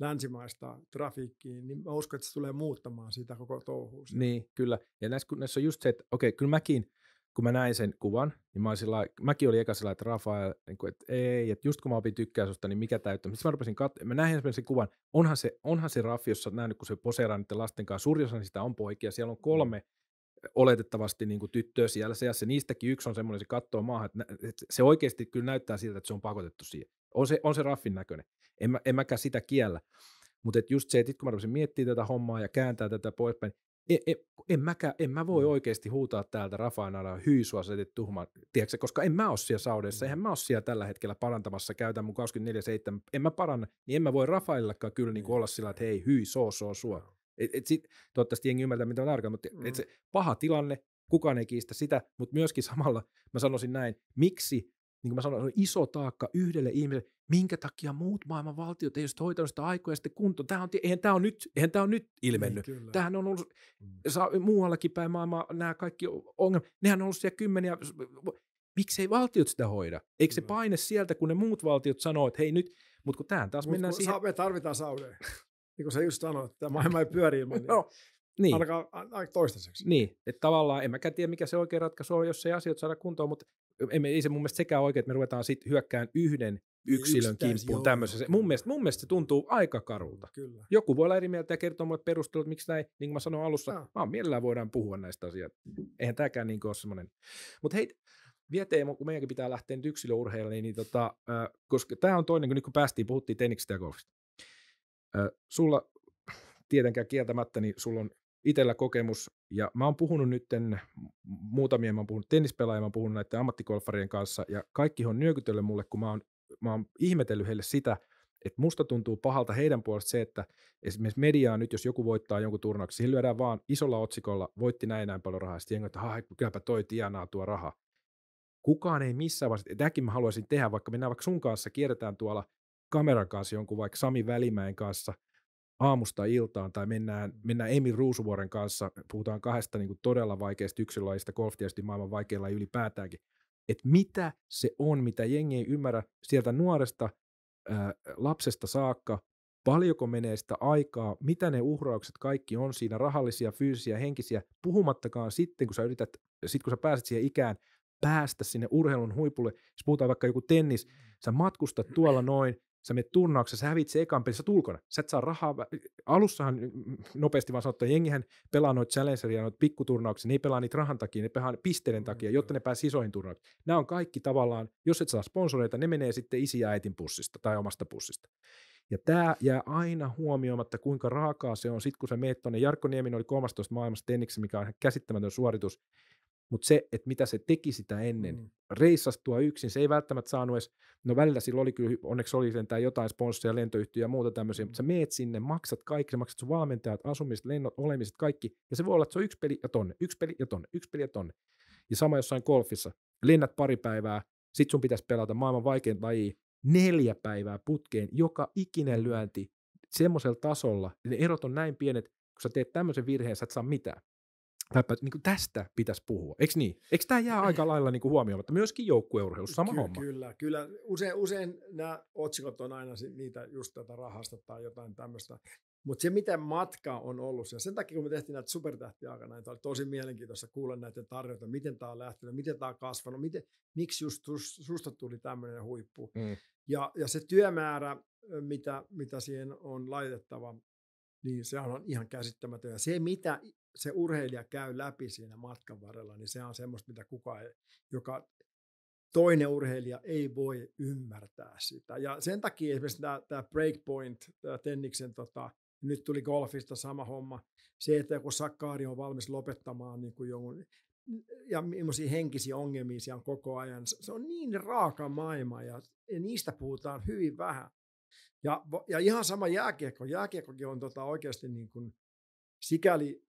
länsimaista trafiikkiin, niin mä uskon, että se tulee muuttamaan sitä koko touhua. Niin, kyllä. Ja näissä, näissä on just se, että okei, okay, kyllä mäkin, kun mä näin sen kuvan, niin mä sillä, mäkin olin eka sillä, että Rafael, niin kuin, että ei, että just kun mä opin tykkää susta, niin mikä täyttää. Sitten mä rupesin katsoa, mä näin sen kuvan, onhan se, onhan se Rafi, jos sä nähnyt, kun se poseeraa niiden lasten kanssa, suurin osa sitä on poikia, siellä on mm. kolme oletettavasti niin kuin tyttöä siellä seassa, niistäkin yksi on semmoinen, se katsoo maahan, että se oikeasti kyllä näyttää siltä, että se on pakotettu siihen. On se, on se raffin näköinen. En, mä, en mäkään sitä kiellä. Mutta just se, että kun mä rupesin miettimään tätä hommaa ja kääntää tätä poispäin, en, en, en, mäkään, en mä voi mm. oikeasti huutaa täältä Rafainalla hyysua, sua se tuhma, tiedätkö, koska en mä ole siellä mm. eihän mä ole siellä tällä hetkellä parantamassa, käytän mun 24-7, en mä paranna, niin en mä voi Rafaillakaan kyllä niinku niin olla sillä, että hei hyi soo soo sua. Et, et sit, toivottavasti jengi ymmärtää, mitä tarkoitan, mutta mm. et se paha tilanne, kukaan ei kiistä sitä, mutta myöskin samalla mä sanoisin näin, miksi niin kuin mä sanoin, se on iso taakka yhdelle ihmiselle, minkä takia muut maailman valtiot ei ole hoitanut sitä aikoja sitten kuntoon. Tämä on, eihän tämä on nyt, eihän tämä on nyt ilmennyt. Niin, Tähän on ollut mm. muuallakin päin maailmaa nämä kaikki ongelmat. Nehän on ollut siellä kymmeniä. ei valtiot sitä hoida? Eikö kyllä. se paine sieltä, kun ne muut valtiot sanoo, että hei nyt, mutta kun tähän taas mut mennään siihen. Saa, me tarvitaan saudeja. niin kuin sä just sanoit, että maailma ei pyöri ilman. Niin. no, niin. Ainakaan, toistaiseksi. Niin, että tavallaan en mäkään tiedä, mikä se oikea ratkaisu on, jos se asiat, saada kuntoon, mutta ei, ei se mun mielestä sekään oikein, että me ruvetaan sitten hyökkään yhden yksilön kimppuun tämmöisessä. Mun mielestä, mun mielestä se tuntuu aika karulta. Kyllä. Joku voi olla eri mieltä ja kertoa mulle perustelut, miksi näin, niin kuin mä sanoin alussa, ah. vaan mielellään voidaan puhua näistä asioista. Eihän tämäkään niin ole semmoinen. Mutta hei, vie Teemu, kun meidänkin pitää lähteä nyt yksilöurheilla, niin, niin tota, äh, koska tämä on toinen, kun nyt kun päästiin, puhuttiin tenniksestä ja golfista. Äh, sulla tietenkään kieltämättä, niin sulla on itellä kokemus, ja mä oon puhunut nytten, muutamia mä oon puhunut tennispelaajia, mä oon puhunut näiden ammattikolfarien kanssa, ja kaikki on nyökytellyt mulle, kun mä oon, mä oon ihmetellyt heille sitä, että musta tuntuu pahalta heidän puolesta se, että esimerkiksi mediaa nyt, jos joku voittaa jonkun turnauksen, siihen lyödään vaan isolla otsikolla, voitti näin näin paljon rahaa, ja sitten jengi, että kylläpä toi tienaa tuo raha. Kukaan ei missään vaiheessa, tämäkin mä haluaisin tehdä, vaikka mennään vaikka sun kanssa, kierretään tuolla kameran kanssa jonkun vaikka Sami Välimäen kanssa – aamusta iltaan tai mennään, mennään Emi Ruusuvuoren kanssa, puhutaan kahdesta niin kuin todella vaikeasta yksilölajista, golf tietysti maailman vaikeilla ylipäätäänkin, että mitä se on, mitä jengi ei ymmärrä sieltä nuoresta ää, lapsesta saakka, paljonko menee sitä aikaa, mitä ne uhraukset kaikki on siinä, rahallisia, fyysisiä, henkisiä, puhumattakaan sitten, kun sä yrität, sit kun sä pääset siihen ikään, päästä sinne urheilun huipulle, jos puhutaan vaikka joku tennis, sä matkustat tuolla noin, sä menet turnauksessa, sä hävit se ekan pelin, sä ulkona, sä et saa rahaa, alussahan mm, mm, nopeasti vaan sanottu, jengihän pelaa noita challengeria, noita pikkuturnauksia, ne ei pelaa niitä rahan takia, ne pelaa pisteiden mm. takia, jotta ne pääsee isoihin turnauksiin. Nämä on kaikki tavallaan, jos et saa sponsoreita, ne menee sitten isi ja äitin pussista tai omasta pussista. Ja tämä jää aina huomioimatta, kuinka raakaa se on, sitten kun sä meet tuonne, Jarkko Nieminen oli 13 maailmassa tenniksi, mikä on käsittämätön suoritus, mutta se, että mitä se teki sitä ennen, mm. reissastua yksin, se ei välttämättä saanut edes, no välillä sillä oli kyllä, onneksi oli sentään jotain sponsseja, lentoyhtiöjä ja muuta tämmöisiä, mm. mutta sä meet sinne, maksat kaikki, sä maksat sun valmentajat, asumiset, lennot, olemiset, kaikki, ja se voi olla, että se on yksi peli ja tonne, yksi peli ja tonne, yksi peli ja tonne. Ja sama jossain golfissa, lennät pari päivää, sit sun pitäisi pelata maailman vaikein laji neljä päivää putkeen, joka ikinen mm. lyönti semmoisella tasolla, ne erot on näin pienet, kun sä teet tämmöisen virheen, sä et saa mitään. Täpä, niin kuin tästä pitäisi puhua, eikö niin? Eikö tämä jää aika lailla niin kuin huomioimatta? Myöskin joukkueurheilussa sama Ky- homma. Kyllä, kyllä. Usein, usein nämä otsikot on aina niitä just tätä rahasta tai jotain tämmöistä. Mutta se, miten matka on ollut, siellä. sen takia kun me tehtiin näitä supertähtiä aikana, niin oli tosi mielenkiintoista kuulla näiden tarjoita, miten tämä on lähtenyt, miten tämä on kasvanut, miten, miksi just susta tuli tämmöinen huippu. Mm. Ja, ja se työmäärä, mitä, mitä siihen on laitettava, niin sehän on ihan käsittämätön. Ja se, mitä se urheilija käy läpi siinä matkan varrella, niin se on semmoista, mitä kukaan, joka toinen urheilija ei voi ymmärtää sitä. Ja sen takia esimerkiksi tämä, tämä breakpoint, tämä Tenniksen, tota, nyt tuli golfista sama homma, se, että joku sakkaari on valmis lopettamaan niin kuin jonkun, ja millaisia henkisiä ongelmia siellä on koko ajan. Se on niin raaka maailma ja niistä puhutaan hyvin vähän. Ja, ja ihan sama jääkiekko. Jääkiekkokin on tota oikeasti niin kuin sikäli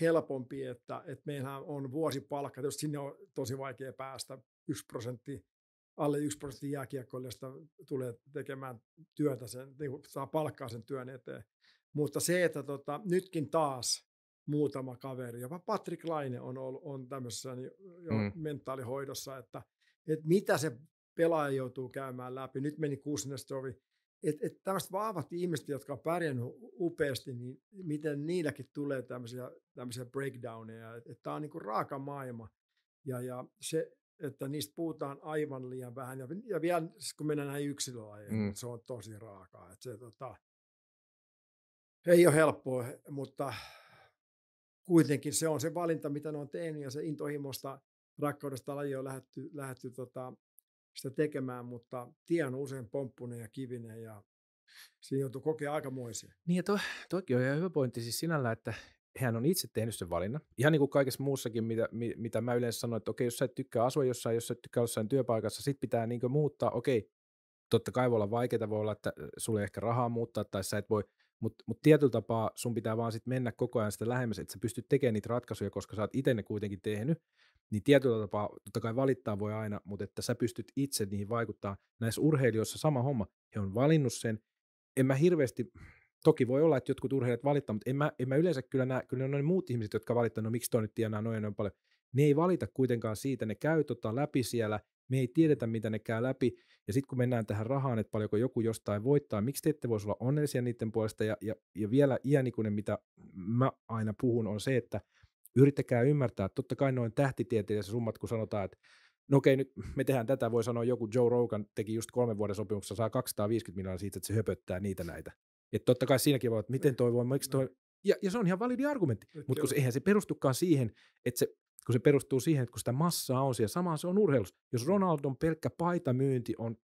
helpompi, että, että meillähän on vuosipalkka, jos sinne on tosi vaikea päästä, yksi prosentti, alle yksi prosentti jääkiekkoilijasta tulee tekemään työtä, sen, niin saa palkkaa sen työn eteen. Mutta se, että tota, nytkin taas muutama kaveri, jopa Patrick Laine on, ollut, on tämmöisessä niin, jo mm. mentaalihoidossa, että, että mitä se pelaaja joutuu käymään läpi. Nyt meni Kuznetsov et, et tämmöiset vahvat ihmiset, jotka on pärjännyt upeasti, niin miten niilläkin tulee tämmöisiä, tämmöisiä breakdowneja. Että tämä on niinku raaka maailma. Ja, ja se, että niistä puhutaan aivan liian vähän. Ja, ja vielä kun mennään näin yksilölajeihin, mm. se on tosi raakaa. Et se, tota, ei ole helppoa, mutta kuitenkin se on se valinta, mitä ne on tehnyt ja se intohimosta, rakkaudesta laji on lähetty, lähetty tota, sitä tekemään, mutta tie on usein pomppunen ja kivinen ja siinä joutuu kokea aikamoisia. Niin ja to, toki on ihan hyvä pointti siis sinällä, että hän on itse tehnyt sen valinnan. Ihan niin kuin kaikessa muussakin, mitä, mitä mä yleensä sanon, että okei, jos sä et tykkää asua jossain, jos sä et tykkää jossain työpaikassa, sit pitää niin muuttaa, okei, totta kai voi olla vaikeaa, voi olla, että äh, sulle ehkä rahaa muuttaa, tai sä et voi mutta mut tietyllä tapaa sun pitää vaan sit mennä koko ajan sitä lähemmäs, että sä pystyt tekemään niitä ratkaisuja, koska sä oot itse ne kuitenkin tehnyt. Niin tietyllä tapaa, totta kai valittaa voi aina, mutta että sä pystyt itse niihin vaikuttaa. Näissä urheilijoissa sama homma. He on valinnut sen. En mä hirveästi, toki voi olla, että jotkut urheilijat valittaa, mutta en mä, en mä yleensä kyllä näe, kyllä ne muut ihmiset, jotka valittaa, no miksi toi nyt tienaa noin noin paljon ne ei valita kuitenkaan siitä, ne käy tota läpi siellä, me ei tiedetä, mitä ne käy läpi, ja sitten kun mennään tähän rahaan, että paljonko joku jostain voittaa, miksi te ette voisi olla onnellisia niiden puolesta, ja, ja, ja vielä iänikuinen, mitä mä aina puhun, on se, että yrittäkää ymmärtää, että totta kai noin tähtitieteelliset summat, kun sanotaan, että no okei, nyt me tehdään tätä, voi sanoa joku Joe Rogan teki just kolmen vuoden sopimuksessa, saa 250 miljoonaa siitä, että se höpöttää niitä näitä. Että totta kai siinäkin voi että miten toi voi, miksi toi, ja, ja se on ihan validi argumentti, mutta kun se, eihän se perustukaan siihen, että se kun se perustuu siihen, että kun sitä massaa on siellä, samaan se on urheilussa. Jos mm. Ronaldon pelkkä paitamyynti on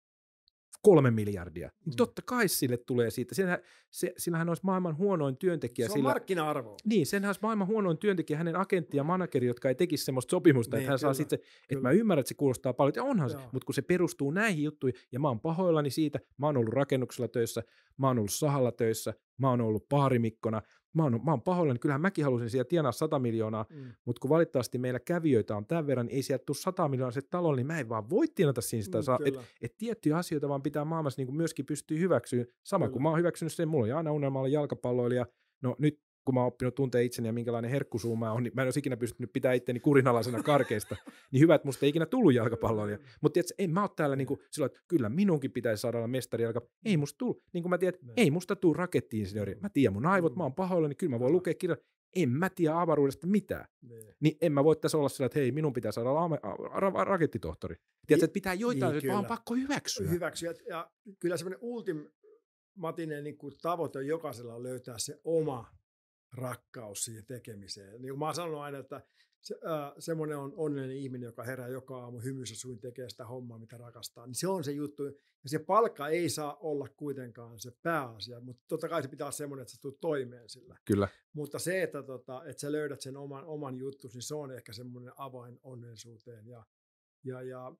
kolme miljardia, niin mm. totta kai sille tulee siitä. Sillähän, se, sillähän olisi maailman huonoin työntekijä. Se on sillä, markkina-arvo. Niin, senhän olisi maailman huonoin työntekijä, hänen agentti ja mm. manageri, jotka ei tekisi sellaista sopimusta, niin, että hän kyllä, saa sitten, että mä ymmärrän, että se kuulostaa paljon, ja onhan Joo. se, mutta kun se perustuu näihin juttuihin, ja mä oon pahoillani siitä, mä oon ollut rakennuksella töissä, mä oon ollut sahalla töissä, mä oon ollut paarimikkona, mä oon, mä oon pahoillani, niin kyllähän mäkin halusin siellä tienaa 100 miljoonaa, mm. mutta kun valitettavasti meillä kävijöitä on tämän verran, niin ei sieltä tule 100 miljoonaa se talo, niin mä en vaan voi tienata siinä sitä. Mm, että et tiettyjä asioita vaan pitää maailmassa niin kuin myöskin pystyä hyväksyä. Sama kuin mä oon hyväksynyt sen, mulla on aina unelma olla jalkapalloilija, no nyt kun mä oon oppinut tuntea itseni ja minkälainen herkkusuu mä oon, niin mä en olisi ikinä pystynyt pitää itteni kurinalaisena karkeista. niin hyvä, että musta ei ikinä tullut jalkapalloilija. Mutta tiedätkö, en mä oon täällä niin kuin, silloin, että kyllä minunkin pitäisi saada olla mestari jalka. Ei musta tuu, niin kuin mä tiedän, ei musta tuu rakettiinsinööri. Mä tiedän mun aivot, mm. mä oon pahoillani, niin kyllä mä voin lukea kirjan. En mä tiedä avaruudesta mitään. Ne. Niin en mä voi tässä olla sillä, että hei, minun pitää saada olla ra- rakettitohtori. Tiedätkö, että pitää joitain, niin, joita on pakko hyväksyä. Hyväksyä. Ja kyllä semmoinen ultim, matinen niin kuin tavoite on jokaisella löytää se oma rakkaus siihen tekemiseen. Niin kuin mä oon sanonut aina, että se, äh, semmoinen on onnellinen ihminen, joka herää joka aamu hymyssä suin tekee sitä hommaa, mitä rakastaa. Niin se on se juttu. Ja se palkka ei saa olla kuitenkaan se pääasia, mutta totta kai se pitää olla semmoinen, että sä tulet toimeen sillä. Kyllä. Mutta se, että, tota, että sä löydät sen oman, oman juttus, niin se on ehkä semmoinen avain onnellisuuteen. Ja, ja, ja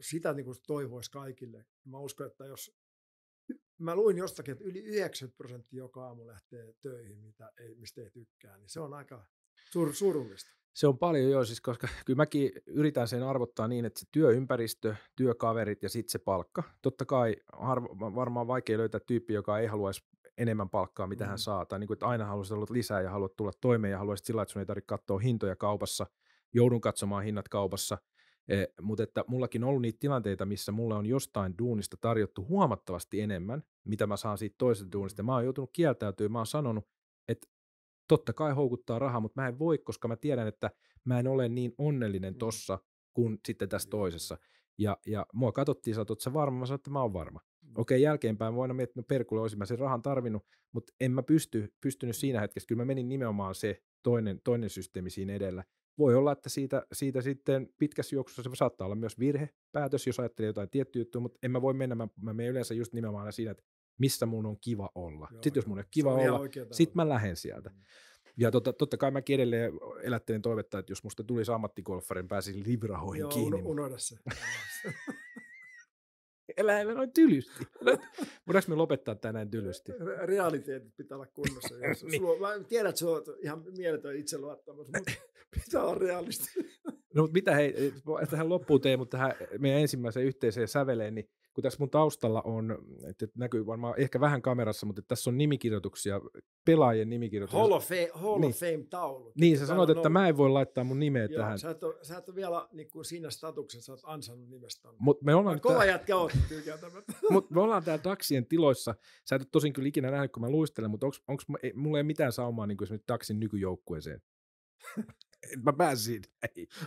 sitä niin kuin toivoisi kaikille. Mä uskon, että jos mä luin jostakin, että yli 90 prosenttia joka aamu lähtee töihin, mitä ei, mistä ei tykkää, niin se on aika sur, surullista. Se on paljon joo, siis koska kyllä mäkin yritän sen arvottaa niin, että se työympäristö, työkaverit ja sitten se palkka. Totta kai harvo, varmaan vaikea löytää tyyppi, joka ei haluaisi enemmän palkkaa, mitä mm. hän saa. Tai niin kuin, että aina haluaisit olla lisää ja haluat tulla toimeen ja haluaisit sillä, että sun ei tarvitse katsoa hintoja kaupassa. Joudun katsomaan hinnat kaupassa – E, eh, mutta että mullakin on ollut niitä tilanteita, missä mulle on jostain duunista tarjottu huomattavasti enemmän, mitä mä saan siitä toisesta duunista. Mä oon joutunut kieltäytymään, mä oon sanonut, että totta kai houkuttaa rahaa, mutta mä en voi, koska mä tiedän, että mä en ole niin onnellinen mm. tossa kuin sitten tässä toisessa. Ja, ja mua katsottiin, että sä varma? Mä sanoin, että mä oon varma. Mm. Okei, jälkeenpäin voin miettiä, että no perkulle olisin mä sen rahan tarvinnut, mutta en mä pysty, pystynyt siinä hetkessä. Kyllä mä menin nimenomaan se toinen, toinen systeemi siinä edellä voi olla, että siitä, siitä sitten pitkässä juoksussa se saattaa olla myös virhe, päätös, jos ajattelee jotain tiettyä juttua, mutta en mä voi mennä, mä, mä menen yleensä just nimenomaan siinä, että missä mun on kiva olla. Joo, sitten jos mun on kiva on olla, sitten mä lähden sieltä. Mm. Ja totta, totta kai mä edelleen elättelen toivetta, että jos musta tulisi ammattigolfarin, pääsisin livrahoihin Joo, kiinni. Joo, unohda se. eläimen elä noin tylysti. Voidaanko me lopettaa tänään tylysti? Realiteetit pitää olla kunnossa. niin. sulla, mä tiedän, että se on ihan mieletön itseluottamus, mutta pitää olla realisti. no mutta mitä hei, tähän loppuun teidän, mutta tähän meidän ensimmäiseen yhteiseen säveleen, niin kun tässä mun taustalla on, että näkyy varmaan ehkä vähän kamerassa, mutta tässä on nimikirjoituksia, pelaajien nimikirjoituksia. Hall of Fame, Hall niin. of fame taulu. Niin, sä sanoit, että mä en voi laittaa mun nimeä Joo, tähän. Sä et, ole, sä et ole vielä niin kuin siinä statuksessa, sä oot ansannut nimestä. Mut me ollaan kova tää... jätkä oot Mutta me ollaan täällä taksien tiloissa. Sä et tosin kyllä ikinä nähnyt, kun mä luistelen, mutta onko mulla ei mitään saumaa niin kuin esimerkiksi taksin nykyjoukkueeseen? mä pääsin siitä.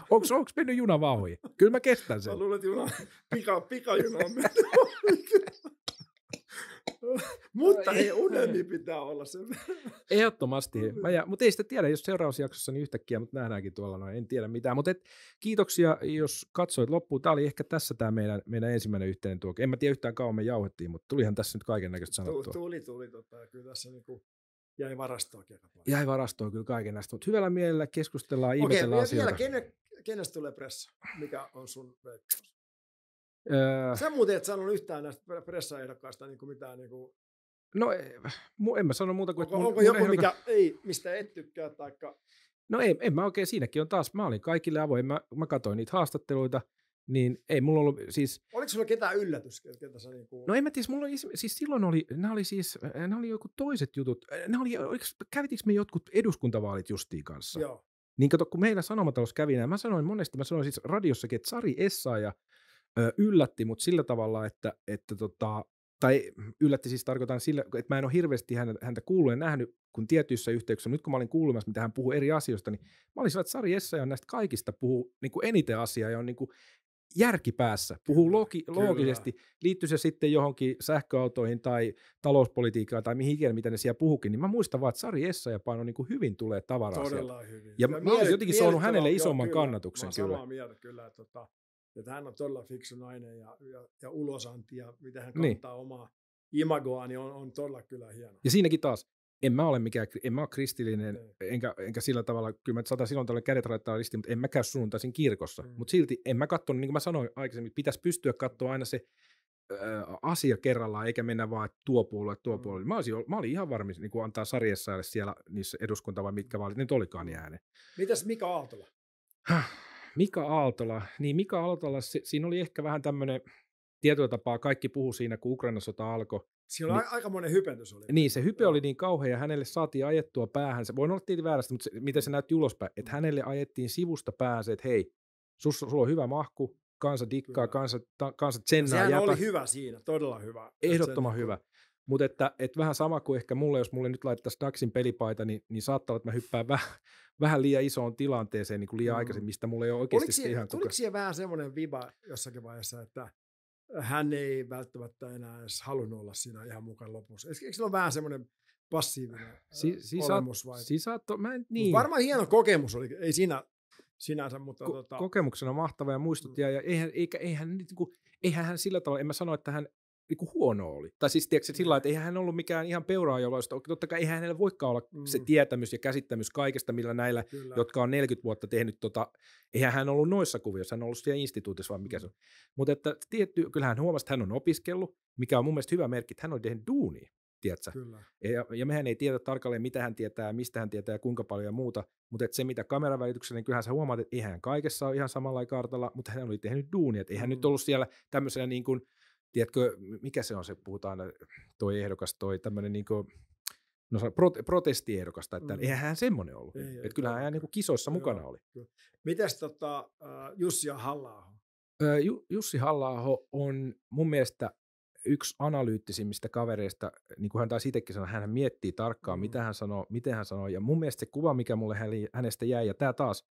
Onks, onks mennyt juna vahoja? Kyllä mä kestän sen. Mä luulen, että juna, pika, juna on mennyt. mutta ei unelmi pitää olla se. Ehdottomasti. Mä mutta ei sitä tiedä, jos seuraavassa jaksossa niin yhtäkkiä, mutta nähdäänkin tuolla, noin, en tiedä mitään. Mutta et, kiitoksia, jos katsoit loppuun. Tämä oli ehkä tässä tämä meidän, meidän ensimmäinen yhteinen tuokio. En mä tiedä yhtään kauan me jauhettiin, mutta tulihan tässä nyt kaiken näköistä sanottua. tuli, tuli tota, kyllä tässä niinku jäi varastoon Jäi varastoon kyllä kaiken näistä, mutta hyvällä mielellä keskustellaan, ihmetellään Okei, vielä, kenen, kenestä tulee pressa? Mikä on sun veikkaus? Öö... Sä muuten et sanonut yhtään näistä pressaehdokkaista niin kuin mitään niin kuin... No e- en mä sano muuta kuin... Onko, mun, onko joku, ehdokas... mikä ei, mistä et tykkää, taikka... No ei, en mä oikein, siinäkin on taas, mä olin kaikille avoin, mä, mä katsoin niitä haastatteluita, niin ei mulla ollut siis... Oliko sulla ketään yllätys, ketä sä niinku... No en mä tiedä, mulla oli, siis silloin oli, nämä oli siis, äh, nämä oli joku toiset jutut, äh, nämä oli, kävitikö me jotkut eduskuntavaalit justiin kanssa? Joo. Niin kato, kun meillä sanomatalous kävi näin, mä sanoin monesti, mä sanoin siis radiossakin, että Sari Essa ö, yllätti mut sillä tavalla, että, että tota, tai yllätti siis tarkoitan sillä, että mä en ole hirveästi häntä kuullut ja nähnyt, kun tietyissä yhteyksissä, nyt kun mä olin kuulemassa, mitä hän puhuu eri asioista, niin mä olin sillä, että Sari Essa on näistä kaikista puhuu niin kuin eniten asiaa ja on niin kuin järki päässä, puhuu logi- loogisesti, liittyy se sitten johonkin sähköautoihin tai talouspolitiikkaan tai mihin ikinä, mitä ne siellä puhukin, niin mä muistan vaan, että Sari ja Paino niin kuin hyvin tulee tavaraa Todella siellä. hyvin. Ja, ja mä miele- olisin jotenkin saanut hänelle isomman kyllä, kannatuksen. Mä kyllä. samaa mieltä kyllä, että, tota, että hän on todella fiksu nainen ja, ja, ja ulosanti ja miten hän kantaa niin. omaa imagoa, niin on, on todella kyllä hieno. Ja siinäkin taas en mä ole mikään, en mä ole kristillinen, mm. enkä, enkä sillä tavalla, kyllä mä saatan silloin tällä kädet raittaa ristiin, mutta en mä käy sunnuntaisin kirkossa. Mm. Mutta silti en mä katso, niin kuin mä sanoin aikaisemmin, pitäisi pystyä katsoa aina se äh, asia kerrallaan, eikä mennä vaan, että tuo puolue, tuo mm. puolue. Mä, olisin, mä olin ihan varmis, niin kuin antaa sarjessa siellä niissä eduskunta vai mitkä vaalit, nyt olikaan niin mm. ääne. Mitäs Mika Aaltola? Mika Aaltola, niin Mika Aaltola, se, siinä oli ehkä vähän tämmöinen, tietyllä tapaa kaikki puhu siinä, kun Ukrainan sota alkoi. Siinä niin, aika monen hypentys oli. Niin, niin se hype oli niin kauhea ja hänelle saatiin ajettua päähän. Se, voin olla tietysti väärästä, mutta se, miten se näytti ulospäin, että mm. hänelle ajettiin sivusta päähän, että hei, sus, sulla on hyvä mahku, kansa dikkaa, kansa, ta, kansa tsennaa. Sehän jäpä. oli hyvä siinä, todella hyvä. Ehdottoman hyvä. Mutta että, et vähän sama kuin ehkä mulle, jos mulle nyt laittaisi Daxin pelipaita, niin, niin saattaa olla, että mä hyppään vähän, vähän liian isoon tilanteeseen niin kuin liian mm. aikaisin, mistä mulle ei ole oikeasti oliko siihen, ihan Oliko siellä vähän semmoinen viba jossakin vaiheessa, että hän ei välttämättä enää edes halunnut olla siinä ihan mukaan lopussa. Eikö se ole vähän semmoinen passiivinen äh, si, si, olemus vai? Sisaatto, mä en, niin. varmaan hieno kokemus oli, ei siinä sinänsä, mutta... Ko- tota... Kokemuksena mahtava ja mm. muistutti, mm. ja eihän, eikä, eihän, eihän, niin kuin, eihän hän sillä tavalla, en mä sano, että hän kuin niinku huono oli. Tai siis tiedätkö, sillä mm. että eihän hän ollut mikään ihan peuraa, jolla totta kai eihän hänellä voikaan olla mm. se tietämys ja käsittämys kaikesta, millä näillä, Kyllä. jotka on 40 vuotta tehnyt tota, eihän hän ollut noissa kuvioissa, hän on ollut siellä instituutissa vai mikä mm. se on. Mutta että tietty, kyllähän hän huomasi, että hän on opiskellut, mikä on mun mielestä hyvä merkki, että hän on tehnyt duunia. Tiedätkö? Kyllä. Ja, ja mehän ei tiedä tarkalleen, mitä hän tietää, mistä hän tietää ja kuinka paljon ja muuta, mutta se mitä kameran välityksellä, niin kyllähän sä huomaat, että eihän kaikessa ole ihan samalla kartalla, mutta hän oli tehnyt duunia, että eihän mm. nyt ollut siellä tämmöisenä niin kuin – tiedätkö, mikä se on se, puhutaan toi ehdokas, toi tämmöinen niin kuin, no, pro, protestiehdokas, tai mm. eihän hän semmoinen ollut. Ei, ei, Et kyllähän hän niin kuin kisoissa joo, mukana oli. Kyllä. Mitäs tota, äh, Jussi halla Jussi halla on mun mielestä yksi analyyttisimmistä kavereista, niin kuin hän taisi itsekin sanoa, hän miettii tarkkaan, mm. mitä hän sanoo, miten hän sanoo, ja mun mielestä se kuva, mikä mulle hänestä jäi, ja tämä taas,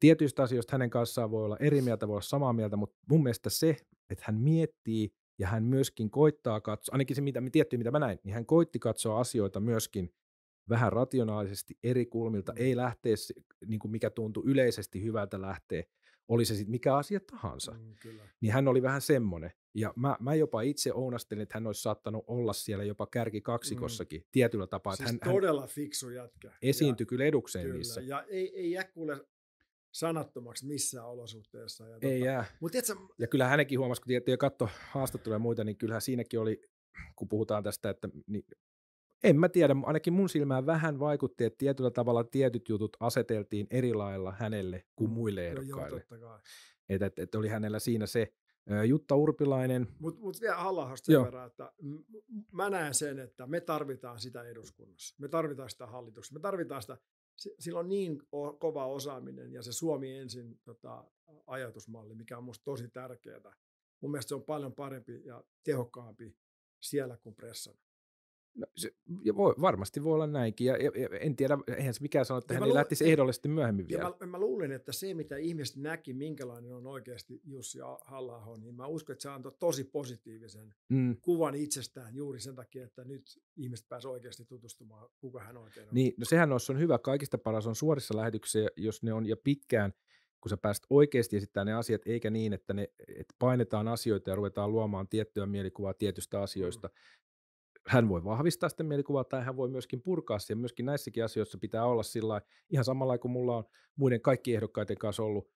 tietyistä asioista hänen kanssaan voi olla eri mieltä, voi olla samaa mieltä, mutta mun mielestä se, että hän miettii ja hän myöskin koittaa katsoa, ainakin se mitä me tiettyä, mitä mä näin, niin hän koitti katsoa asioita myöskin vähän rationaalisesti eri kulmilta, mm. ei lähteä, niin kuin mikä tuntui yleisesti hyvältä lähteä, oli se sitten mikä asia tahansa. Mm, kyllä. Niin hän oli vähän semmoinen. Ja mä, mä jopa itse ounastelin, että hän olisi saattanut olla siellä jopa kärki mm. kaksikossakin mm. tietyllä tapaa. Siis hän, todella hän fiksu jätkä. Esiintyi ja, kyllä edukseen kyllä. niissä. Ja ei, ei jää kuule sanattomaksi missään olosuhteessa. Ja ei tota, jää. Mut etsä... Ja kyllä hänenkin huomasi, kun tiettyjä katto haastatteluja ja muita, niin kyllähän siinäkin oli, kun puhutaan tästä, että niin, en mä tiedä, ainakin mun silmään vähän vaikutti, että tietyllä tavalla tietyt jutut aseteltiin eri lailla hänelle kuin mm. muille ehdokkaille. No, joo, et, et, et oli hänellä siinä se Jutta Urpilainen. Mutta mut vielä halla sen verran, että mä näen sen, että me tarvitaan sitä eduskunnassa. Me tarvitaan sitä hallituksessa. Me tarvitaan sitä sillä on niin kova osaaminen ja se Suomi ensin tota, ajatusmalli, mikä on minusta tosi tärkeää. Mun mielestä se on paljon parempi ja tehokkaampi siellä kuin pressana. No, se, ja voi, varmasti voi olla näinkin, ja, ja, ja en tiedä, eihän se mikään sano, että ja hän ei luul... lähtisi ehdollisesti myöhemmin vielä. Ja mä, mä luulen, että se mitä ihmiset näki, minkälainen on oikeasti Jussi halla niin mä uskon, että se antoi tosi positiivisen mm. kuvan itsestään juuri sen takia, että nyt ihmiset pääsivät oikeasti tutustumaan, kuka hän oikein on. Niin, no sehän olisi on hyvä, kaikista paras on suorissa lähetyksissä, jos ne on ja pitkään, kun sä pääst oikeasti esittämään ne asiat, eikä niin, että ne et painetaan asioita ja ruvetaan luomaan tiettyä mielikuvaa tietystä mm. asioista, mm hän voi vahvistaa sitä mielikuvaa tai hän voi myöskin purkaa sen. Myöskin näissäkin asioissa pitää olla sillä ihan samalla kuin mulla on muiden kaikki ehdokkaiden kanssa ollut,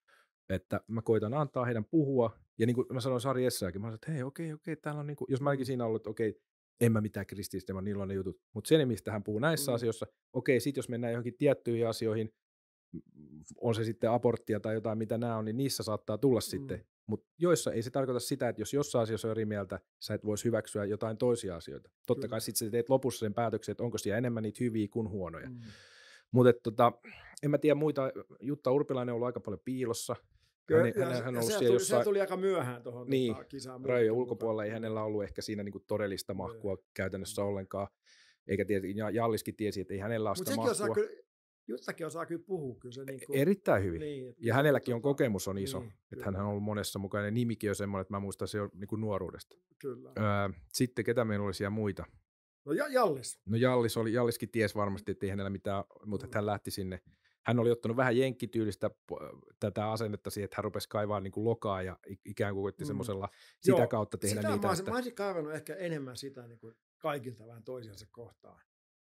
että mä koitan antaa heidän puhua. Ja niin kuin mä sanoin Sari Essäkin, mä sanoin, että hei, okei, okei, täällä on niin kuin, jos mäkin siinä ollut, että okei, en mä mitään kristillistä, mä niillä on ne jutut. Mutta se, mistä hän puhuu näissä mm. asioissa, okei, sit jos mennään johonkin tiettyihin asioihin, on se sitten aborttia tai jotain, mitä nämä on, niin niissä saattaa tulla mm. sitten. Mutta joissa ei se tarkoita sitä, että jos jossain asiassa on eri mieltä, sä et voisi hyväksyä jotain toisia asioita. Totta Kyllä. kai sitten sä teet lopussa sen päätöksen, että onko siellä enemmän niitä hyviä kuin huonoja. Mm. Mutta tota, en mä tiedä muita, Jutta Urpilainen on ollut aika paljon piilossa. Kyllä, hän, ja, hän, hän ollut se, tuli, jossain... se tuli aika myöhään tuohon tota, niin, tota, kisaan. Rajojen ulkopuolella ei hänellä ollut ehkä siinä niinku todellista mahkua mm. käytännössä mm. ollenkaan. Eikä tiety, Jalliskin tiesi, että ei hänellä ole sitä mahkua. Osaa, kyllä, Juttakin osaa kyllä puhua. Kyllä se e-, niin kuin, Erittäin hyvin. Niin, että, ja hänelläkin on tota kokemus on iso. Niin, että hän on ollut monessa mukana. Ja nimikin on semmoinen, että mä muistan se on niin kuin nuoruudesta. Kyllä. Öö, sitten ketä meillä oli siellä muita? No ja, Jallis. No Jallis oli, Jalliskin ties varmasti, että ei hänellä mitään, mutta mm. hän lähti sinne. Hän oli ottanut vähän jenkkityylistä tätä asennetta siihen, että hän rupesi kaivaa niin kuin lokaa ja ikään kuin koitti mm. semmoisella sitä Joo, kautta tehdä sitä niitä. Mä olisin, että... mä olisin kaivannut ehkä enemmän sitä niin kuin kaikilta vähän toisiansa kohtaan.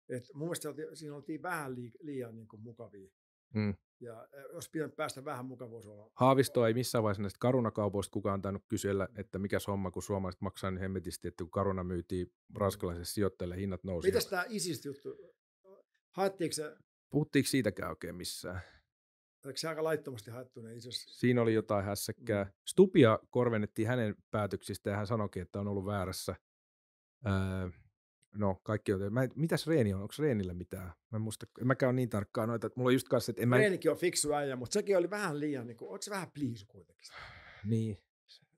Et mun mielestä siinä oltiin vähän liian niin kuin mukavia. Mm. Ja jos pitänyt päästä vähän mukavuusolaan. Haavisto ei missään vaiheessa näistä karunakaupoista kukaan tainnut kysellä, että mikä homma, kun suomalaiset maksaa niin hemmetisti, että kun karuna myytiin ranskalaisille sijoittajille, hinnat nousi. Mitäs tämä ISIS-juttu? Haettiinko se? Puhuttiinko siitäkään oikein missään? Oliko se aika laittomasti haettu ne isos... Siinä oli jotain hässäkkää. Mm. Stupia korvennettiin hänen päätöksistä ja hän sanoikin, että on ollut väärässä. Öö, No, kaikki on. Mä, mitäs Reeni on? Onko Reenillä mitään? Mä en muista, en mäkään ole niin tarkkaan noita. Mulla on just kanssa, että en mä... Reenikin on fiksu äijä, mutta sekin oli vähän liian, niin kuin, onko se vähän pliisu kuitenkin? Niin.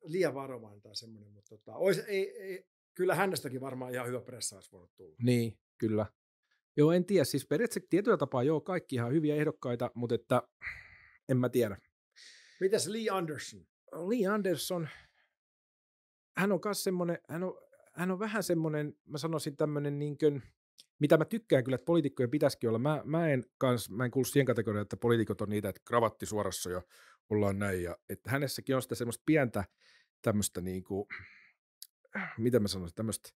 Liian varovainen tai semmoinen, mutta tota, ois, ei, ei, kyllä hänestäkin varmaan ihan hyvä pressa olisi voinut tulla. Niin, kyllä. Joo, en tiedä. Siis periaatteessa tietyllä tapaa joo, kaikki ihan hyviä ehdokkaita, mutta että en mä tiedä. Mitäs Lee Anderson? Lee Anderson, hän on myös semmoinen, hän on, hän on vähän semmoinen, mä sanoisin tämmöinen niin kuin, mitä mä tykkään kyllä, että poliitikkojen pitäisikin olla. Mä, mä en, kans, mä en kuulu siihen kategoriaan, että poliitikot on niitä, että kravatti suorassa ja ollaan näin. Ja, että hänessäkin on sitä semmoista pientä tämmöistä niin kuin, mitä mä sanoisin, tämmöistä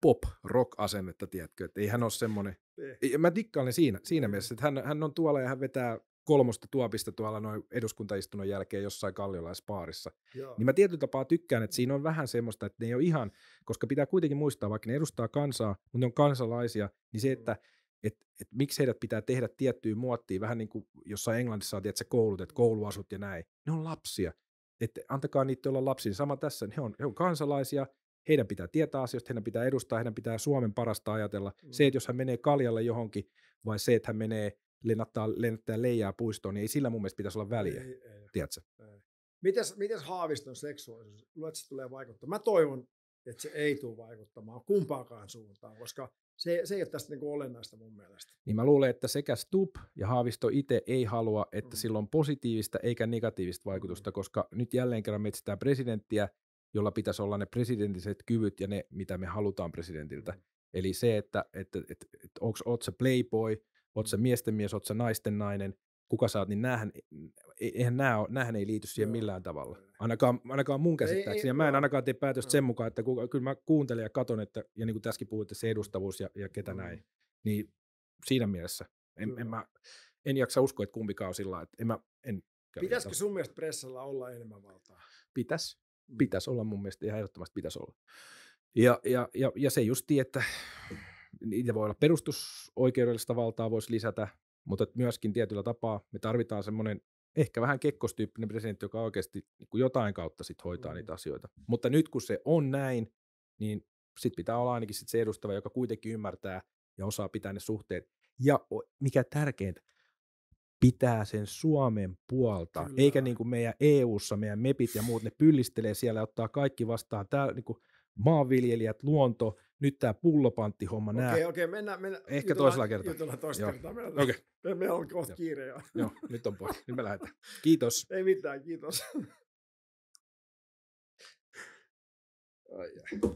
pop-rock-asennetta, tiedätkö, että ei hän ole semmoinen. Eh. Mä tikkaan siinä, siinä eh. mielessä, että hän, hän on tuolla ja hän vetää kolmosta tuopista tuolla noin eduskuntaistunnon jälkeen jossain kalliolaispaarissa. Joo. Niin mä tietyllä tapaa tykkään, että siinä on mm. vähän semmoista, että ne ei ole ihan, koska pitää kuitenkin muistaa, vaikka ne edustaa kansaa, mutta ne on kansalaisia, niin se, että mm. et, et miksi heidät pitää tehdä tiettyyn muottiin, vähän niin kuin jossain Englannissa on tietysti koulut, että kouluasut ja näin. Ne on lapsia. Että antakaa niitä olla lapsiin. Niin sama tässä, he on, he on kansalaisia, heidän pitää tietää asioista, heidän pitää edustaa, heidän pitää Suomen parasta ajatella. Mm. Se, että jos hän menee kaljalle johonkin, vai se, että hän menee lennättää, lennättää leijää puistoon, niin ei sillä mun mielestä pitäisi olla väliä. Ei, ei, tiedätkö? Ei. Mites, mites Haaviston seksuaalisuus? Luulet, se tulee vaikuttamaan? Mä toivon, että se ei tule vaikuttamaan kumpaakaan suuntaan, koska se, se ei ole tästä niinku olennaista mun mielestä. Niin mä luulen, että sekä Stup ja Haavisto itse ei halua, että mm. sillä on positiivista eikä negatiivista vaikutusta, mm. koska nyt jälleen kerran metsitään presidenttiä, jolla pitäisi olla ne presidentiset kyvyt ja ne, mitä me halutaan presidentiltä. Mm. Eli se, että, että, että, että, että onko se playboy, oot sä miesten mies, oot sä naisten nainen, kuka sä oot, niin näähän, e, e, eihän nää, näähän ei liity siihen Joo. millään tavalla. Ainakaan, ainakaan mun käsittääkseni. ja mä en ainakaan tee päätöstä sen mukaan, että kuka, kyllä mä kuuntelen ja katon, että, ja niin kuin tässäkin puhuitte, se edustavuus ja, ja ketä no. näin. Mm. Niin siinä mielessä en, en, mä, en jaksa uskoa, että kumpikaan on sillä että en mä, en Pitäisikö jatko. sun mielestä pressalla olla enemmän valtaa? Pitäisi. Mm. Pitäisi olla mun mielestä, ihan ehdottomasti pitäisi olla. Ja, ja, ja, ja se justi, että niitä voi olla perustusoikeudellista valtaa voisi lisätä, mutta myöskin tietyllä tapaa me tarvitaan semmoinen ehkä vähän kekkostyyppinen presidentti, joka oikeasti niin jotain kautta sit hoitaa mm. niitä asioita. Mutta nyt kun se on näin, niin sitten pitää olla ainakin sit se edustava, joka kuitenkin ymmärtää ja osaa pitää ne suhteet. Ja mikä tärkeintä, pitää sen Suomen puolta, Kyllä. eikä niin kuin meidän EU-ssa, meidän MEPit ja muut, ne pyllistelee siellä ja ottaa kaikki vastaan. Tää, niin kuin maanviljelijät, luonto, nyt tämä pullopanttihomma. Okei, okay, okei, okay, mennään, mennään. Ehkä jutella, toisella kertaa. Jutellaan toista Joo. kertaa. Meillä okay. me, me on kohta kiire jo. Joo, nyt on pois. Nyt me lähdetään. Kiitos. Ei mitään, kiitos. Ai, ai.